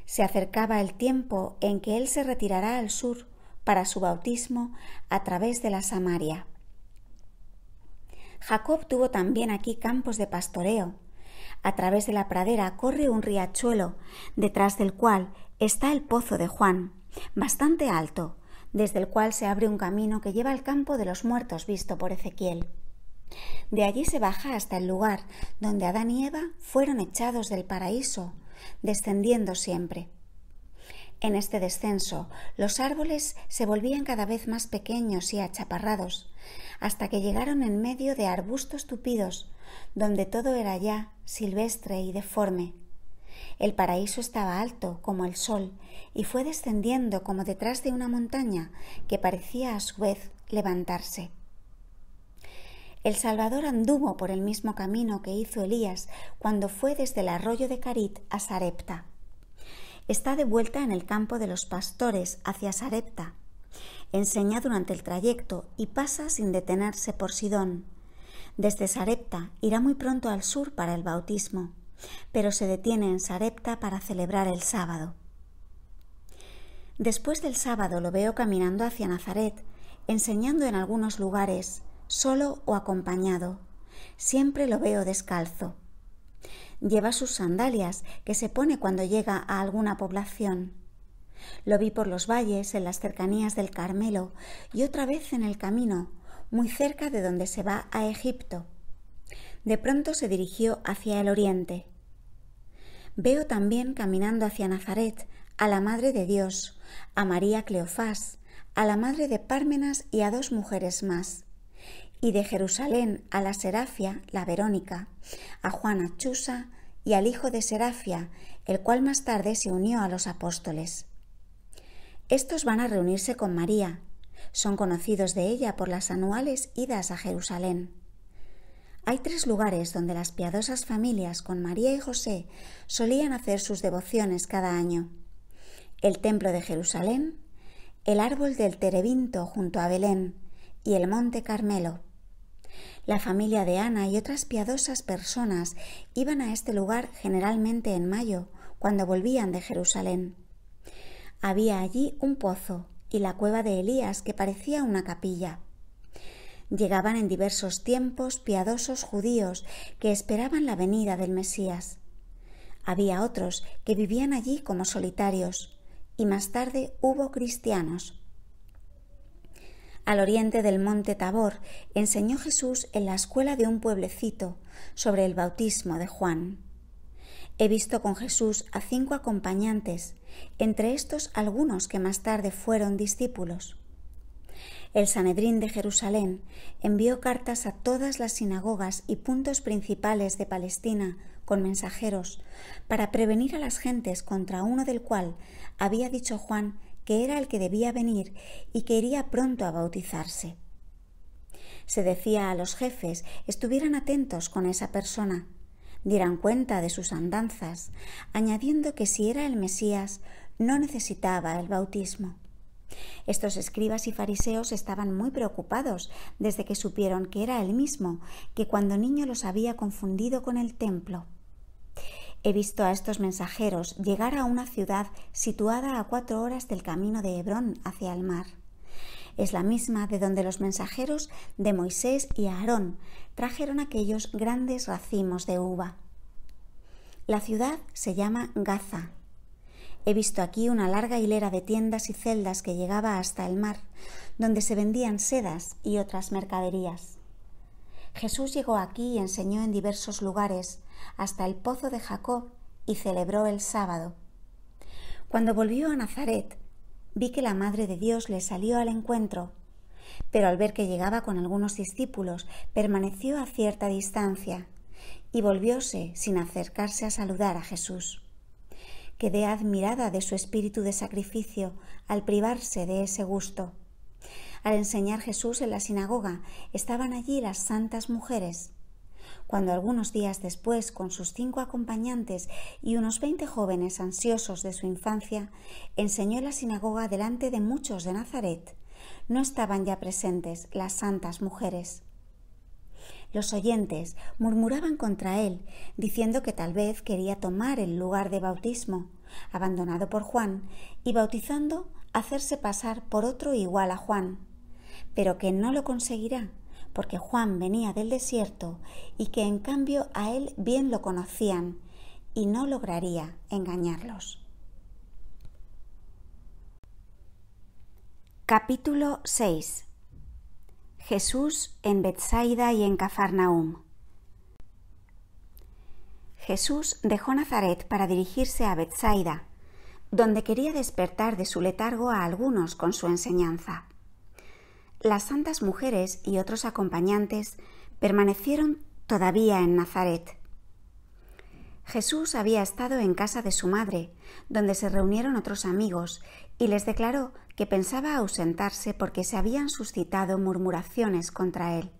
Se acercaba el tiempo en que Él se retirará al sur para su bautismo a través de la Samaria. Jacob tuvo también aquí campos de pastoreo. A través de la pradera corre un riachuelo, detrás del cual está el pozo de Juan, bastante alto, desde el cual se abre un camino que lleva al campo de los muertos visto por Ezequiel. De allí se baja hasta el lugar donde Adán y Eva fueron echados del paraíso, descendiendo siempre. En este descenso, los árboles se volvían cada vez más pequeños y achaparrados, hasta que llegaron en medio de arbustos tupidos, donde todo era ya silvestre y deforme. El paraíso estaba alto como el sol y fue descendiendo como detrás de una montaña que parecía a su vez levantarse. El Salvador anduvo por el mismo camino que hizo Elías cuando fue desde el arroyo de Carit a Sarepta. Está de vuelta en el campo de los pastores hacia Sarepta. Enseña durante el trayecto y pasa sin detenerse por Sidón. Desde Sarepta irá muy pronto al sur para el bautismo, pero se detiene en Sarepta para celebrar el sábado. Después del sábado lo veo caminando hacia Nazaret, enseñando en algunos lugares solo o acompañado. Siempre lo veo descalzo. Lleva sus sandalias, que se pone cuando llega a alguna población. Lo vi por los valles, en las cercanías del Carmelo, y otra vez en el camino, muy cerca de donde se va a Egipto. De pronto se dirigió hacia el oriente. Veo también caminando hacia Nazaret a la Madre de Dios, a María Cleofás, a la Madre de Pármenas y a dos mujeres más y de Jerusalén a la Serafia, la Verónica, a Juana Chusa y al hijo de Serafia, el cual más tarde se unió a los apóstoles. Estos van a reunirse con María, son conocidos de ella por las anuales idas a Jerusalén. Hay tres lugares donde las piadosas familias con María y José solían hacer sus devociones cada año. El Templo de Jerusalén, el Árbol del Terebinto junto a Belén y el Monte Carmelo. La familia de Ana y otras piadosas personas iban a este lugar generalmente en mayo, cuando volvían de Jerusalén. Había allí un pozo y la cueva de Elías que parecía una capilla. Llegaban en diversos tiempos piadosos judíos que esperaban la venida del Mesías. Había otros que vivían allí como solitarios, y más tarde hubo cristianos. Al oriente del monte Tabor enseñó Jesús en la escuela de un pueblecito sobre el bautismo de Juan. He visto con Jesús a cinco acompañantes, entre estos algunos que más tarde fueron discípulos. El Sanedrín de Jerusalén envió cartas a todas las sinagogas y puntos principales de Palestina con mensajeros para prevenir a las gentes contra uno del cual había dicho Juan que era el que debía venir y que iría pronto a bautizarse. Se decía a los jefes estuvieran atentos con esa persona, dieran cuenta de sus andanzas, añadiendo que si era el Mesías no necesitaba el bautismo. Estos escribas y fariseos estaban muy preocupados desde que supieron que era el mismo que cuando niño los había confundido con el templo. He visto a estos mensajeros llegar a una ciudad situada a cuatro horas del camino de Hebrón hacia el mar. Es la misma de donde los mensajeros de Moisés y Aarón trajeron aquellos grandes racimos de uva. La ciudad se llama Gaza. He visto aquí una larga hilera de tiendas y celdas que llegaba hasta el mar, donde se vendían sedas y otras mercaderías. Jesús llegó aquí y enseñó en diversos lugares, hasta el pozo de Jacob y celebró el sábado. Cuando volvió a Nazaret, vi que la Madre de Dios le salió al encuentro, pero al ver que llegaba con algunos discípulos, permaneció a cierta distancia y volvióse sin acercarse a saludar a Jesús. Quedé admirada de su espíritu de sacrificio al privarse de ese gusto. Al enseñar Jesús en la sinagoga, estaban allí las santas mujeres, cuando algunos días después, con sus cinco acompañantes y unos veinte jóvenes ansiosos de su infancia, enseñó la sinagoga delante de muchos de Nazaret, no estaban ya presentes las santas mujeres. Los oyentes murmuraban contra él, diciendo que tal vez quería tomar el lugar de bautismo, abandonado por Juan, y bautizando hacerse pasar por otro igual a Juan, pero que no lo conseguirá, porque Juan venía del desierto y que en cambio a él bien lo conocían y no lograría engañarlos. Capítulo 6 Jesús en Bethsaida y en Cafarnaum Jesús dejó Nazaret para dirigirse a Bethsaida, donde quería despertar de su letargo a algunos con su enseñanza. Las santas mujeres y otros acompañantes permanecieron todavía en Nazaret. Jesús había estado en casa de su madre, donde se reunieron otros amigos, y les declaró que pensaba ausentarse porque se habían suscitado murmuraciones contra él,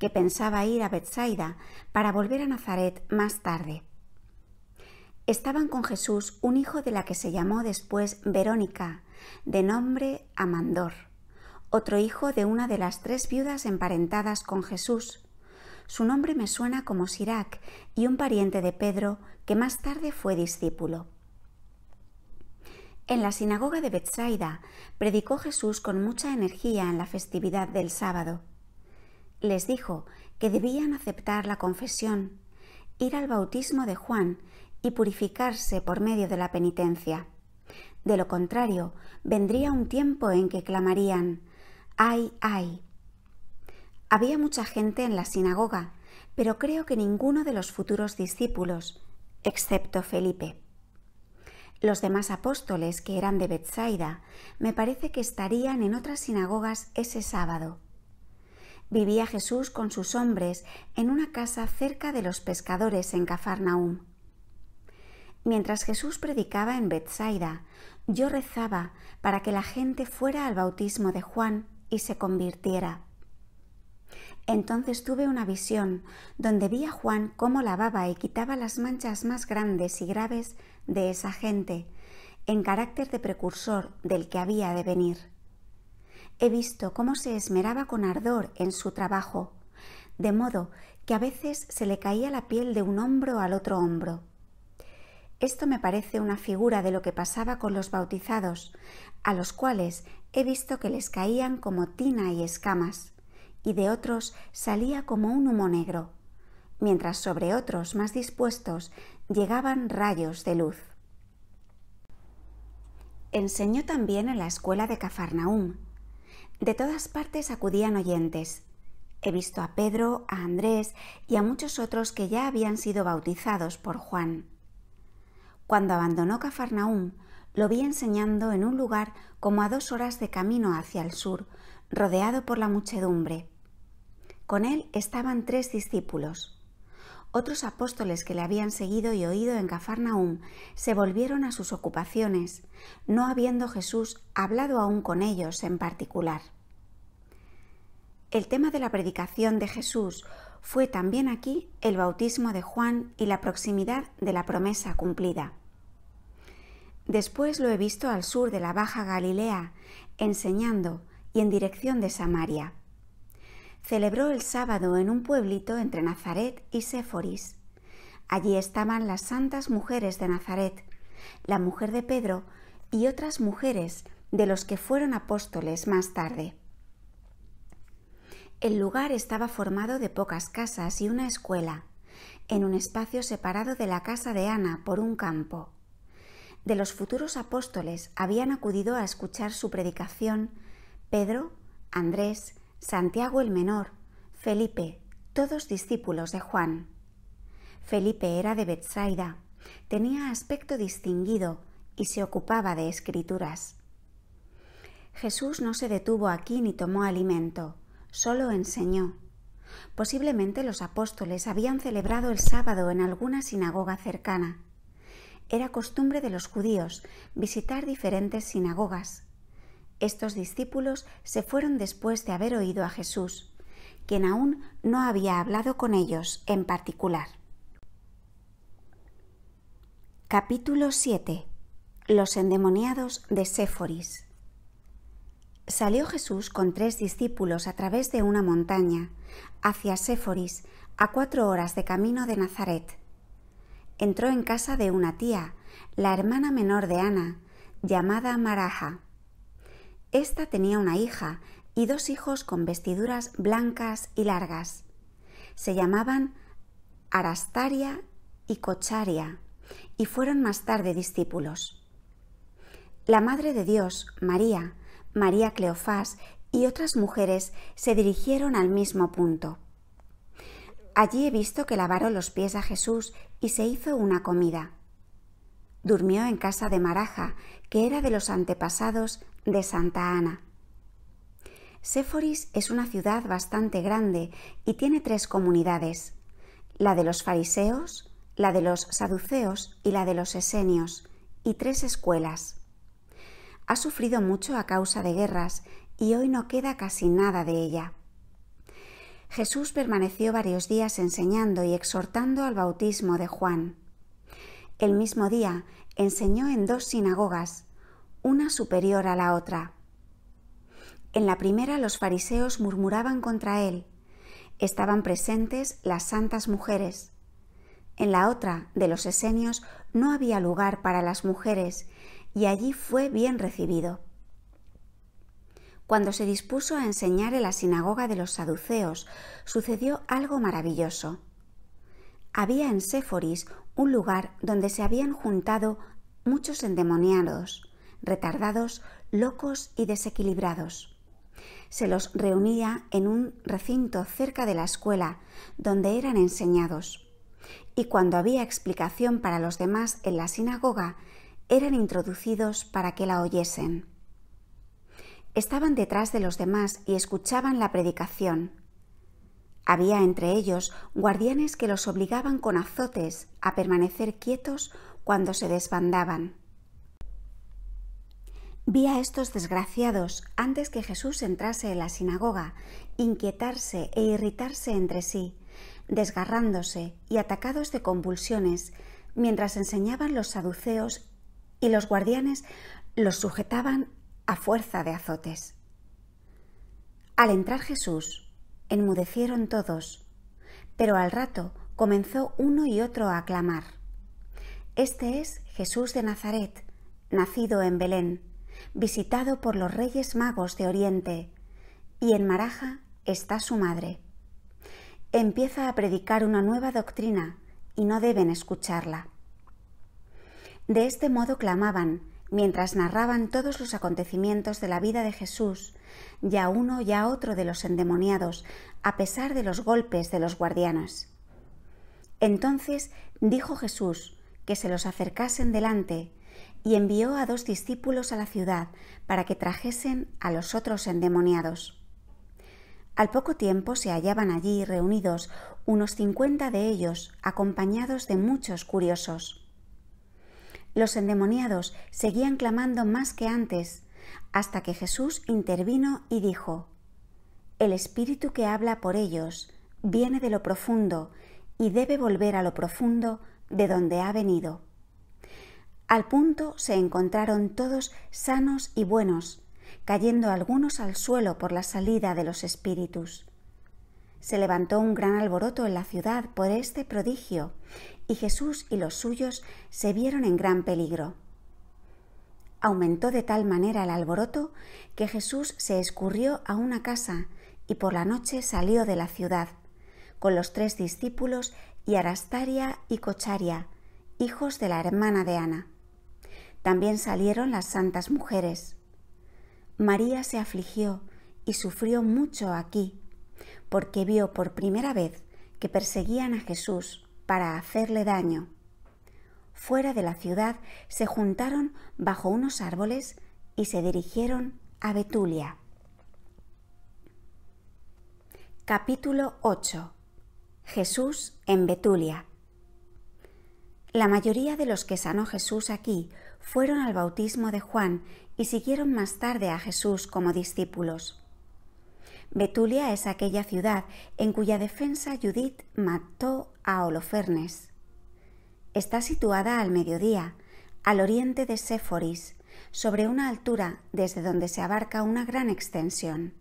que pensaba ir a Bethsaida para volver a Nazaret más tarde. Estaban con Jesús un hijo de la que se llamó después Verónica, de nombre Amandor otro hijo de una de las tres viudas emparentadas con Jesús. Su nombre me suena como Sirac y un pariente de Pedro que más tarde fue discípulo. En la sinagoga de Bethsaida predicó Jesús con mucha energía en la festividad del sábado. Les dijo que debían aceptar la confesión, ir al bautismo de Juan y purificarse por medio de la penitencia. De lo contrario, vendría un tiempo en que clamarían ay, ay. Había mucha gente en la sinagoga, pero creo que ninguno de los futuros discípulos, excepto Felipe. Los demás apóstoles, que eran de Bethsaida, me parece que estarían en otras sinagogas ese sábado. Vivía Jesús con sus hombres en una casa cerca de los pescadores en Cafarnaum. Mientras Jesús predicaba en Bethsaida, yo rezaba para que la gente fuera al bautismo de Juan y se convirtiera. Entonces tuve una visión donde vi a Juan cómo lavaba y quitaba las manchas más grandes y graves de esa gente, en carácter de precursor del que había de venir. He visto cómo se esmeraba con ardor en su trabajo, de modo que a veces se le caía la piel de un hombro al otro hombro. Esto me parece una figura de lo que pasaba con los bautizados, a los cuales he visto que les caían como tina y escamas, y de otros salía como un humo negro, mientras sobre otros más dispuestos llegaban rayos de luz. Enseñó también en la escuela de Cafarnaúm. De todas partes acudían oyentes. He visto a Pedro, a Andrés y a muchos otros que ya habían sido bautizados por Juan. Cuando abandonó Cafarnaúm, lo vi enseñando en un lugar como a dos horas de camino hacia el sur, rodeado por la muchedumbre. Con él estaban tres discípulos. Otros apóstoles que le habían seguido y oído en Cafarnaúm se volvieron a sus ocupaciones, no habiendo Jesús hablado aún con ellos en particular. El tema de la predicación de Jesús fue también aquí el bautismo de Juan y la proximidad de la promesa cumplida. Después lo he visto al sur de la Baja Galilea, enseñando y en dirección de Samaria. Celebró el sábado en un pueblito entre Nazaret y Séforis. Allí estaban las santas mujeres de Nazaret, la mujer de Pedro y otras mujeres de los que fueron apóstoles más tarde. El lugar estaba formado de pocas casas y una escuela, en un espacio separado de la casa de Ana por un campo de los futuros apóstoles habían acudido a escuchar su predicación Pedro, Andrés, Santiago el Menor, Felipe, todos discípulos de Juan. Felipe era de Bethsaida, tenía aspecto distinguido y se ocupaba de escrituras. Jesús no se detuvo aquí ni tomó alimento, solo enseñó. Posiblemente los apóstoles habían celebrado el sábado en alguna sinagoga cercana. Era costumbre de los judíos visitar diferentes sinagogas. Estos discípulos se fueron después de haber oído a Jesús, quien aún no había hablado con ellos en particular. Capítulo 7 Los endemoniados de Séforis Salió Jesús con tres discípulos a través de una montaña, hacia Séforis, a cuatro horas de camino de Nazaret entró en casa de una tía, la hermana menor de Ana, llamada Maraja. Esta tenía una hija y dos hijos con vestiduras blancas y largas. Se llamaban Arastaria y Cocharia y fueron más tarde discípulos. La Madre de Dios, María, María Cleofás y otras mujeres se dirigieron al mismo punto. Allí he visto que lavaron los pies a Jesús y se hizo una comida. Durmió en casa de Maraja, que era de los antepasados de Santa Ana. Séforis es una ciudad bastante grande y tiene tres comunidades, la de los fariseos, la de los saduceos y la de los esenios, y tres escuelas. Ha sufrido mucho a causa de guerras y hoy no queda casi nada de ella. Jesús permaneció varios días enseñando y exhortando al bautismo de Juan. El mismo día enseñó en dos sinagogas, una superior a la otra. En la primera los fariseos murmuraban contra él. Estaban presentes las santas mujeres. En la otra, de los esenios, no había lugar para las mujeres, y allí fue bien recibido. Cuando se dispuso a enseñar en la sinagoga de los saduceos, sucedió algo maravilloso. Había en Séforis un lugar donde se habían juntado muchos endemoniados, retardados, locos y desequilibrados. Se los reunía en un recinto cerca de la escuela, donde eran enseñados. Y cuando había explicación para los demás en la sinagoga, eran introducidos para que la oyesen estaban detrás de los demás y escuchaban la predicación. Había entre ellos guardianes que los obligaban con azotes a permanecer quietos cuando se desbandaban. Vi a estos desgraciados antes que Jesús entrase en la sinagoga, inquietarse e irritarse entre sí, desgarrándose y atacados de convulsiones, mientras enseñaban los saduceos y los guardianes los sujetaban a fuerza de azotes. Al entrar Jesús, enmudecieron todos, pero al rato comenzó uno y otro a clamar. Este es Jesús de Nazaret, nacido en Belén, visitado por los reyes magos de Oriente, y en Maraja está su madre. Empieza a predicar una nueva doctrina y no deben escucharla. De este modo clamaban, mientras narraban todos los acontecimientos de la vida de Jesús, ya uno ya otro de los endemoniados, a pesar de los golpes de los guardianes. Entonces dijo Jesús que se los acercasen delante, y envió a dos discípulos a la ciudad para que trajesen a los otros endemoniados. Al poco tiempo se hallaban allí reunidos unos cincuenta de ellos, acompañados de muchos curiosos. Los endemoniados seguían clamando más que antes, hasta que Jesús intervino y dijo, El espíritu que habla por ellos viene de lo profundo y debe volver a lo profundo de donde ha venido. Al punto se encontraron todos sanos y buenos, cayendo algunos al suelo por la salida de los espíritus. Se levantó un gran alboroto en la ciudad por este prodigio, y Jesús y los suyos se vieron en gran peligro. Aumentó de tal manera el alboroto que Jesús se escurrió a una casa y por la noche salió de la ciudad, con los tres discípulos y Arastaria y Cocharia, hijos de la hermana de Ana. También salieron las santas mujeres. María se afligió y sufrió mucho aquí, porque vio por primera vez que perseguían a Jesús para hacerle daño. Fuera de la ciudad se juntaron bajo unos árboles y se dirigieron a Betulia. Capítulo 8 Jesús en Betulia La mayoría de los que sanó Jesús aquí fueron al bautismo de Juan y siguieron más tarde a Jesús como discípulos. Betulia es aquella ciudad en cuya defensa Judith mató a Holofernes. Está situada al mediodía, al oriente de Séforis, sobre una altura desde donde se abarca una gran extensión.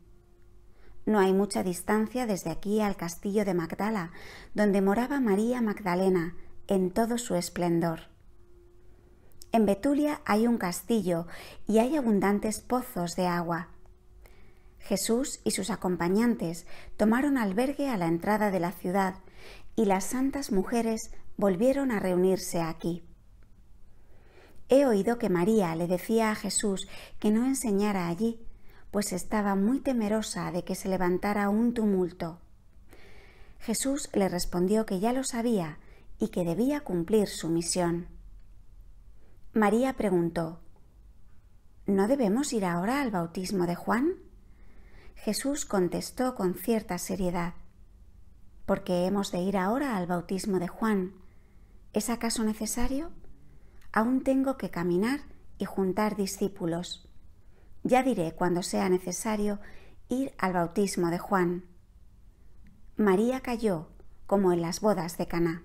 No hay mucha distancia desde aquí al castillo de Magdala, donde moraba María Magdalena en todo su esplendor. En Betulia hay un castillo y hay abundantes pozos de agua. Jesús y sus acompañantes tomaron albergue a la entrada de la ciudad y las santas mujeres volvieron a reunirse aquí. He oído que María le decía a Jesús que no enseñara allí, pues estaba muy temerosa de que se levantara un tumulto. Jesús le respondió que ya lo sabía y que debía cumplir su misión. María preguntó, ¿No debemos ir ahora al bautismo de Juan? Jesús contestó con cierta seriedad, porque hemos de ir ahora al bautismo de Juan. ¿Es acaso necesario? Aún tengo que caminar y juntar discípulos. Ya diré cuando sea necesario ir al bautismo de Juan. María cayó, como en las bodas de Caná.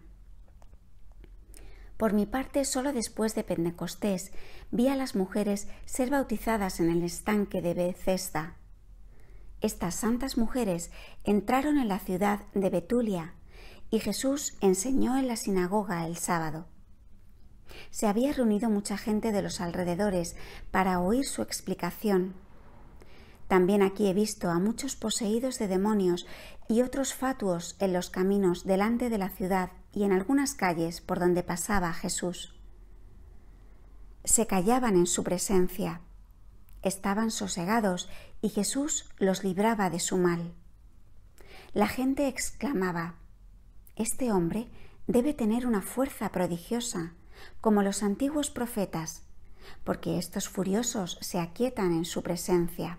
Por mi parte, solo después de Pentecostés vi a las mujeres ser bautizadas en el estanque de Bethesda estas santas mujeres entraron en la ciudad de Betulia y Jesús enseñó en la sinagoga el sábado. Se había reunido mucha gente de los alrededores para oír su explicación. También aquí he visto a muchos poseídos de demonios y otros fatuos en los caminos delante de la ciudad y en algunas calles por donde pasaba Jesús. Se callaban en su presencia. Estaban sosegados y Jesús los libraba de su mal. La gente exclamaba, Este hombre debe tener una fuerza prodigiosa, como los antiguos profetas, porque estos furiosos se aquietan en su presencia.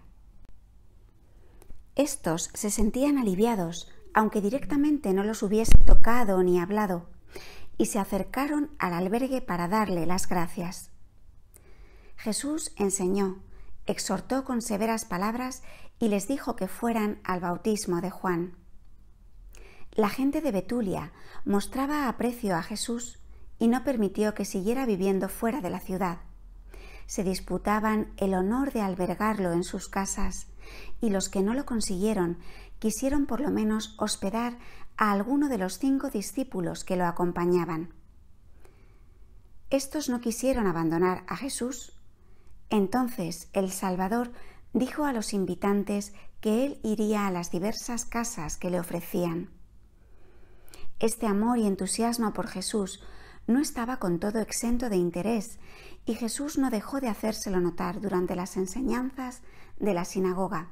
Estos se sentían aliviados, aunque directamente no los hubiese tocado ni hablado, y se acercaron al albergue para darle las gracias. Jesús enseñó, exhortó con severas palabras y les dijo que fueran al bautismo de Juan. La gente de Betulia mostraba aprecio a Jesús y no permitió que siguiera viviendo fuera de la ciudad. Se disputaban el honor de albergarlo en sus casas y los que no lo consiguieron quisieron por lo menos hospedar a alguno de los cinco discípulos que lo acompañaban. Estos no quisieron abandonar a Jesús entonces el Salvador dijo a los invitantes que él iría a las diversas casas que le ofrecían. Este amor y entusiasmo por Jesús no estaba con todo exento de interés, y Jesús no dejó de hacérselo notar durante las enseñanzas de la sinagoga.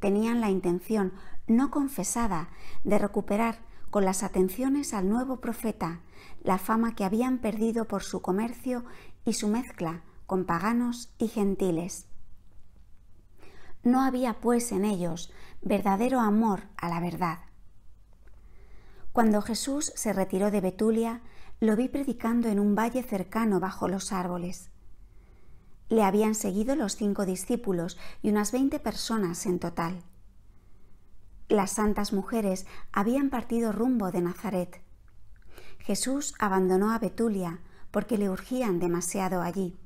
Tenían la intención no confesada de recuperar con las atenciones al nuevo profeta la fama que habían perdido por su comercio y su mezcla con paganos y gentiles. No había pues en ellos verdadero amor a la verdad. Cuando Jesús se retiró de Betulia, lo vi predicando en un valle cercano bajo los árboles. Le habían seguido los cinco discípulos y unas veinte personas en total. Las santas mujeres habían partido rumbo de Nazaret. Jesús abandonó a Betulia porque le urgían demasiado allí.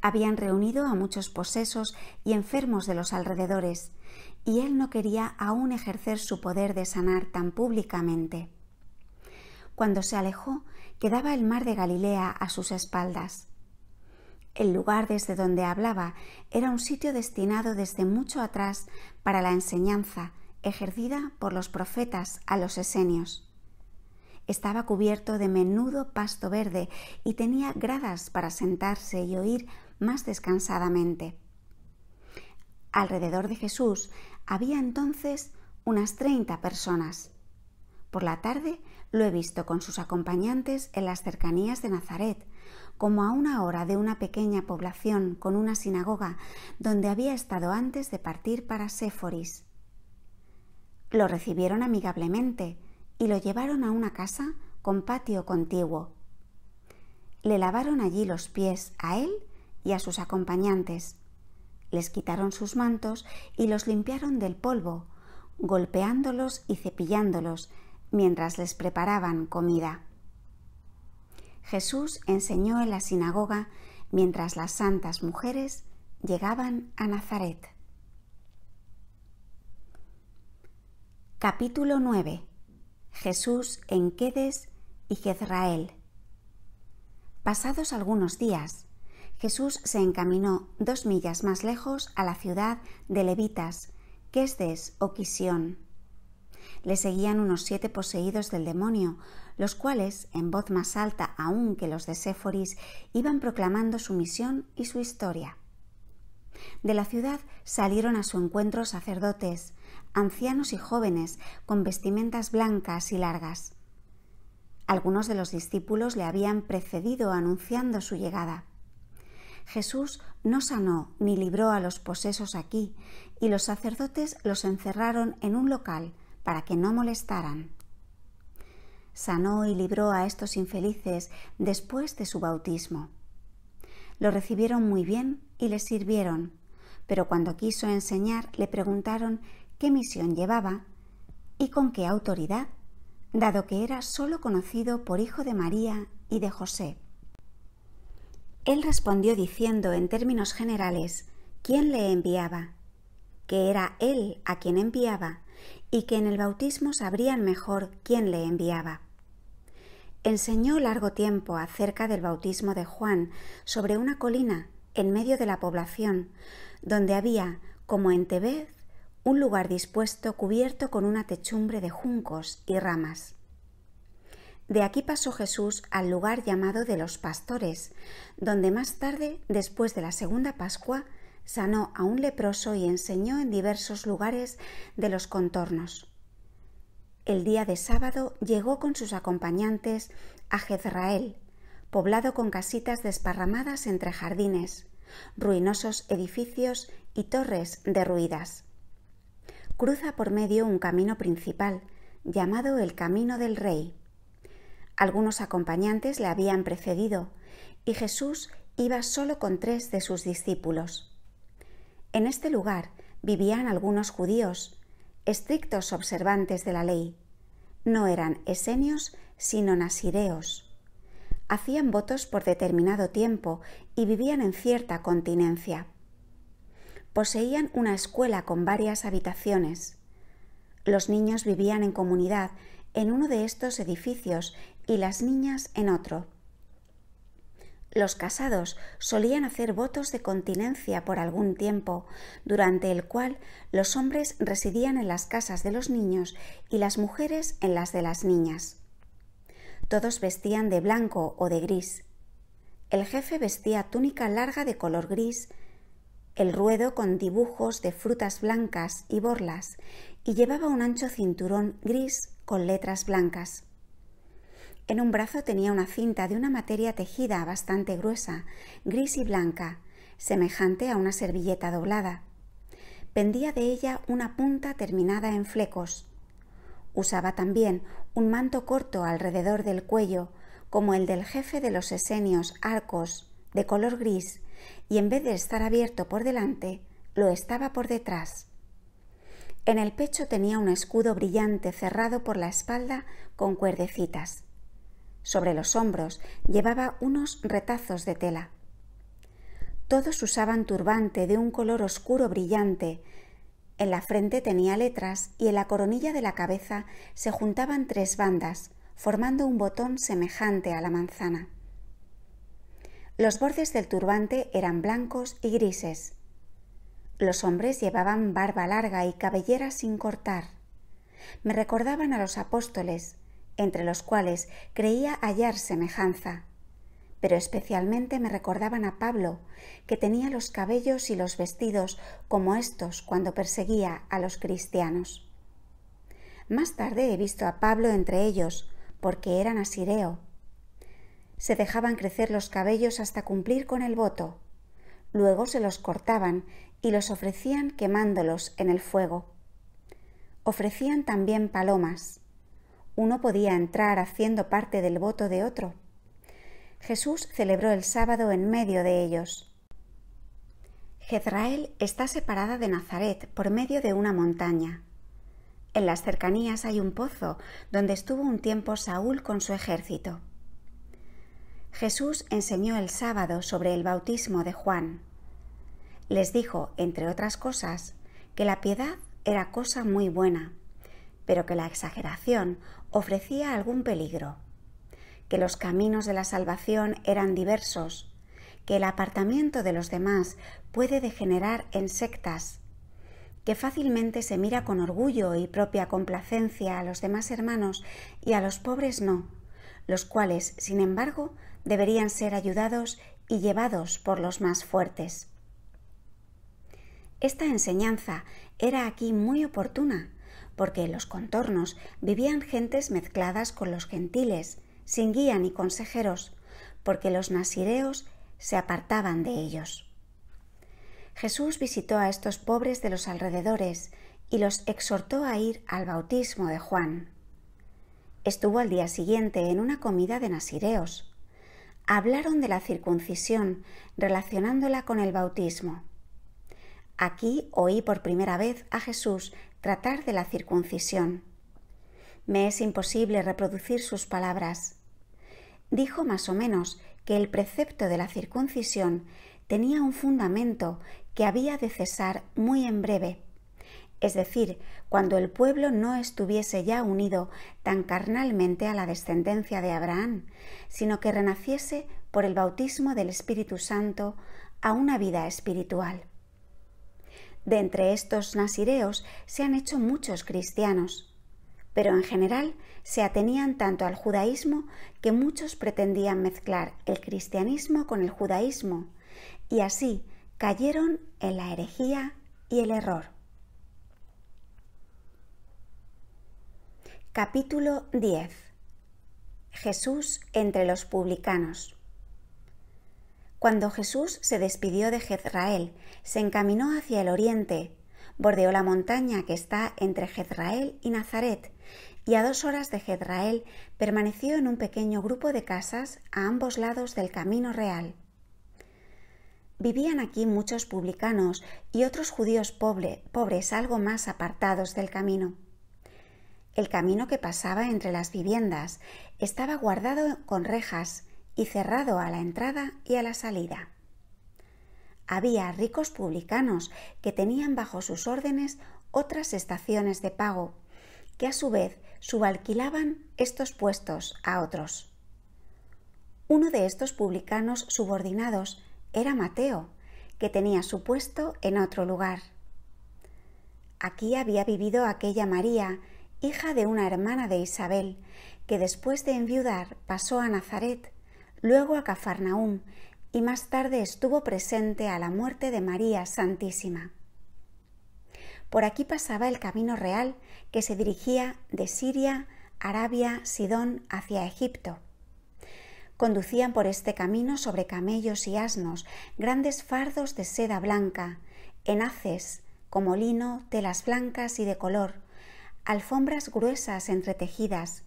Habían reunido a muchos posesos y enfermos de los alrededores, y él no quería aún ejercer su poder de sanar tan públicamente. Cuando se alejó, quedaba el mar de Galilea a sus espaldas. El lugar desde donde hablaba era un sitio destinado desde mucho atrás para la enseñanza ejercida por los profetas a los esenios. Estaba cubierto de menudo pasto verde y tenía gradas para sentarse y oír más descansadamente. Alrededor de Jesús había entonces unas treinta personas. Por la tarde lo he visto con sus acompañantes en las cercanías de Nazaret, como a una hora de una pequeña población con una sinagoga donde había estado antes de partir para Séforis. Lo recibieron amigablemente y lo llevaron a una casa con patio contiguo. Le lavaron allí los pies a él y a sus acompañantes. Les quitaron sus mantos y los limpiaron del polvo, golpeándolos y cepillándolos mientras les preparaban comida. Jesús enseñó en la sinagoga mientras las santas mujeres llegaban a Nazaret. Capítulo 9. Jesús en Quedes y Jezrael. Pasados algunos días, Jesús se encaminó dos millas más lejos a la ciudad de Levitas, que o Quisión. Le seguían unos siete poseídos del demonio, los cuales, en voz más alta aún que los de Séforis, iban proclamando su misión y su historia. De la ciudad salieron a su encuentro sacerdotes, ancianos y jóvenes, con vestimentas blancas y largas. Algunos de los discípulos le habían precedido anunciando su llegada. Jesús no sanó ni libró a los posesos aquí, y los sacerdotes los encerraron en un local para que no molestaran. Sanó y libró a estos infelices después de su bautismo. Lo recibieron muy bien y le sirvieron, pero cuando quiso enseñar le preguntaron qué misión llevaba y con qué autoridad, dado que era sólo conocido por hijo de María y de José. Él respondió diciendo en términos generales quién le enviaba, que era Él a quien enviaba y que en el bautismo sabrían mejor quién le enviaba. Enseñó largo tiempo acerca del bautismo de Juan sobre una colina en medio de la población, donde había, como en Tevez, un lugar dispuesto cubierto con una techumbre de juncos y ramas. De aquí pasó Jesús al lugar llamado de los pastores, donde más tarde, después de la segunda Pascua, sanó a un leproso y enseñó en diversos lugares de los contornos. El día de sábado llegó con sus acompañantes a Jezrael, poblado con casitas desparramadas entre jardines, ruinosos edificios y torres derruidas. Cruza por medio un camino principal, llamado el Camino del Rey, algunos acompañantes le habían precedido y Jesús iba solo con tres de sus discípulos. En este lugar vivían algunos judíos, estrictos observantes de la ley. No eran esenios, sino nasireos. Hacían votos por determinado tiempo y vivían en cierta continencia. Poseían una escuela con varias habitaciones. Los niños vivían en comunidad en uno de estos edificios y las niñas en otro. Los casados solían hacer votos de continencia por algún tiempo, durante el cual los hombres residían en las casas de los niños y las mujeres en las de las niñas. Todos vestían de blanco o de gris. El jefe vestía túnica larga de color gris, el ruedo con dibujos de frutas blancas y borlas, y llevaba un ancho cinturón gris con letras blancas. En un brazo tenía una cinta de una materia tejida bastante gruesa, gris y blanca, semejante a una servilleta doblada. Pendía de ella una punta terminada en flecos. Usaba también un manto corto alrededor del cuello, como el del jefe de los esenios arcos, de color gris, y en vez de estar abierto por delante, lo estaba por detrás. En el pecho tenía un escudo brillante cerrado por la espalda con cuerdecitas. Sobre los hombros llevaba unos retazos de tela. Todos usaban turbante de un color oscuro brillante. En la frente tenía letras y en la coronilla de la cabeza se juntaban tres bandas, formando un botón semejante a la manzana. Los bordes del turbante eran blancos y grises. Los hombres llevaban barba larga y cabellera sin cortar. Me recordaban a los apóstoles, entre los cuales creía hallar semejanza, pero especialmente me recordaban a Pablo, que tenía los cabellos y los vestidos como estos cuando perseguía a los cristianos. Más tarde he visto a Pablo entre ellos, porque eran asireo. Se dejaban crecer los cabellos hasta cumplir con el voto. Luego se los cortaban y los ofrecían quemándolos en el fuego. Ofrecían también palomas uno podía entrar haciendo parte del voto de otro. Jesús celebró el sábado en medio de ellos. Jezrael está separada de Nazaret por medio de una montaña. En las cercanías hay un pozo donde estuvo un tiempo Saúl con su ejército. Jesús enseñó el sábado sobre el bautismo de Juan. Les dijo, entre otras cosas, que la piedad era cosa muy buena, pero que la exageración ofrecía algún peligro, que los caminos de la salvación eran diversos, que el apartamiento de los demás puede degenerar en sectas, que fácilmente se mira con orgullo y propia complacencia a los demás hermanos y a los pobres no, los cuales, sin embargo, deberían ser ayudados y llevados por los más fuertes. Esta enseñanza era aquí muy oportuna, porque en los contornos vivían gentes mezcladas con los gentiles, sin guía ni consejeros, porque los nasireos se apartaban de ellos. Jesús visitó a estos pobres de los alrededores y los exhortó a ir al bautismo de Juan. Estuvo al día siguiente en una comida de nasireos. Hablaron de la circuncisión relacionándola con el bautismo. Aquí oí por primera vez a Jesús tratar de la circuncisión. Me es imposible reproducir sus palabras. Dijo más o menos que el precepto de la circuncisión tenía un fundamento que había de cesar muy en breve, es decir, cuando el pueblo no estuviese ya unido tan carnalmente a la descendencia de Abraham, sino que renaciese por el bautismo del Espíritu Santo a una vida espiritual. De entre estos nasireos se han hecho muchos cristianos, pero en general se atenían tanto al judaísmo que muchos pretendían mezclar el cristianismo con el judaísmo, y así cayeron en la herejía y el error. Capítulo 10 Jesús entre los publicanos cuando Jesús se despidió de Jezrael, se encaminó hacia el oriente, bordeó la montaña que está entre Jezrael y Nazaret, y a dos horas de Jezrael permaneció en un pequeño grupo de casas a ambos lados del camino real. Vivían aquí muchos publicanos y otros judíos pobres algo más apartados del camino. El camino que pasaba entre las viviendas estaba guardado con rejas y cerrado a la entrada y a la salida. Había ricos publicanos que tenían bajo sus órdenes otras estaciones de pago, que a su vez subalquilaban estos puestos a otros. Uno de estos publicanos subordinados era Mateo, que tenía su puesto en otro lugar. Aquí había vivido aquella María, hija de una hermana de Isabel, que después de enviudar pasó a Nazaret luego a Cafarnaúm y más tarde estuvo presente a la muerte de María Santísima. Por aquí pasaba el camino real que se dirigía de Siria, Arabia, Sidón hacia Egipto. Conducían por este camino sobre camellos y asnos grandes fardos de seda blanca, enaces como lino, telas blancas y de color, alfombras gruesas entretejidas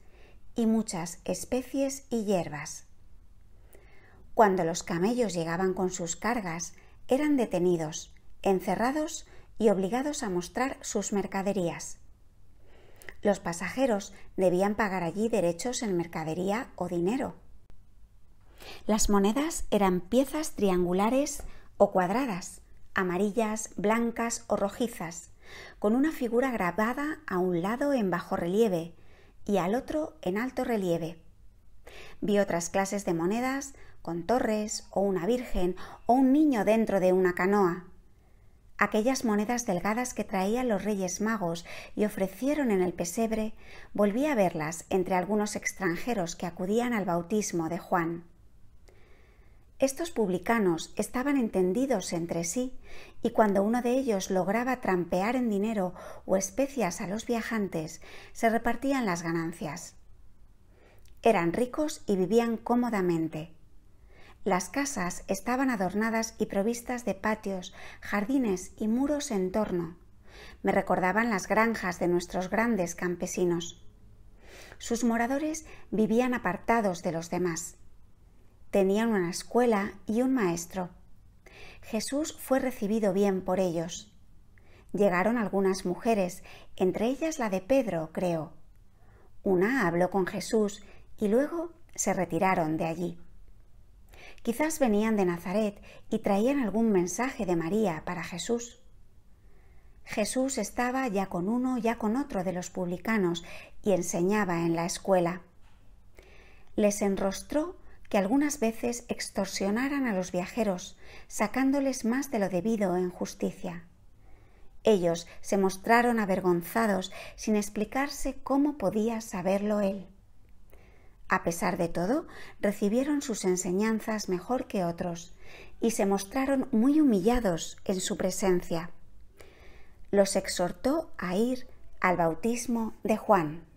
y muchas especies y hierbas. Cuando los camellos llegaban con sus cargas, eran detenidos, encerrados y obligados a mostrar sus mercaderías. Los pasajeros debían pagar allí derechos en mercadería o dinero. Las monedas eran piezas triangulares o cuadradas, amarillas, blancas o rojizas, con una figura grabada a un lado en bajo relieve y al otro en alto relieve. Vi otras clases de monedas con torres o una virgen o un niño dentro de una canoa. Aquellas monedas delgadas que traían los reyes magos y ofrecieron en el pesebre, volví a verlas entre algunos extranjeros que acudían al bautismo de Juan. Estos publicanos estaban entendidos entre sí, y cuando uno de ellos lograba trampear en dinero o especias a los viajantes, se repartían las ganancias. Eran ricos y vivían cómodamente. Las casas estaban adornadas y provistas de patios, jardines y muros en torno. Me recordaban las granjas de nuestros grandes campesinos. Sus moradores vivían apartados de los demás. Tenían una escuela y un maestro. Jesús fue recibido bien por ellos. Llegaron algunas mujeres, entre ellas la de Pedro, creo. Una habló con Jesús y luego se retiraron de allí. Quizás venían de Nazaret y traían algún mensaje de María para Jesús. Jesús estaba ya con uno, ya con otro de los publicanos y enseñaba en la escuela. Les enrostró que algunas veces extorsionaran a los viajeros, sacándoles más de lo debido en justicia. Ellos se mostraron avergonzados sin explicarse cómo podía saberlo él. A pesar de todo, recibieron sus enseñanzas mejor que otros y se mostraron muy humillados en su presencia. Los exhortó a ir al bautismo de Juan.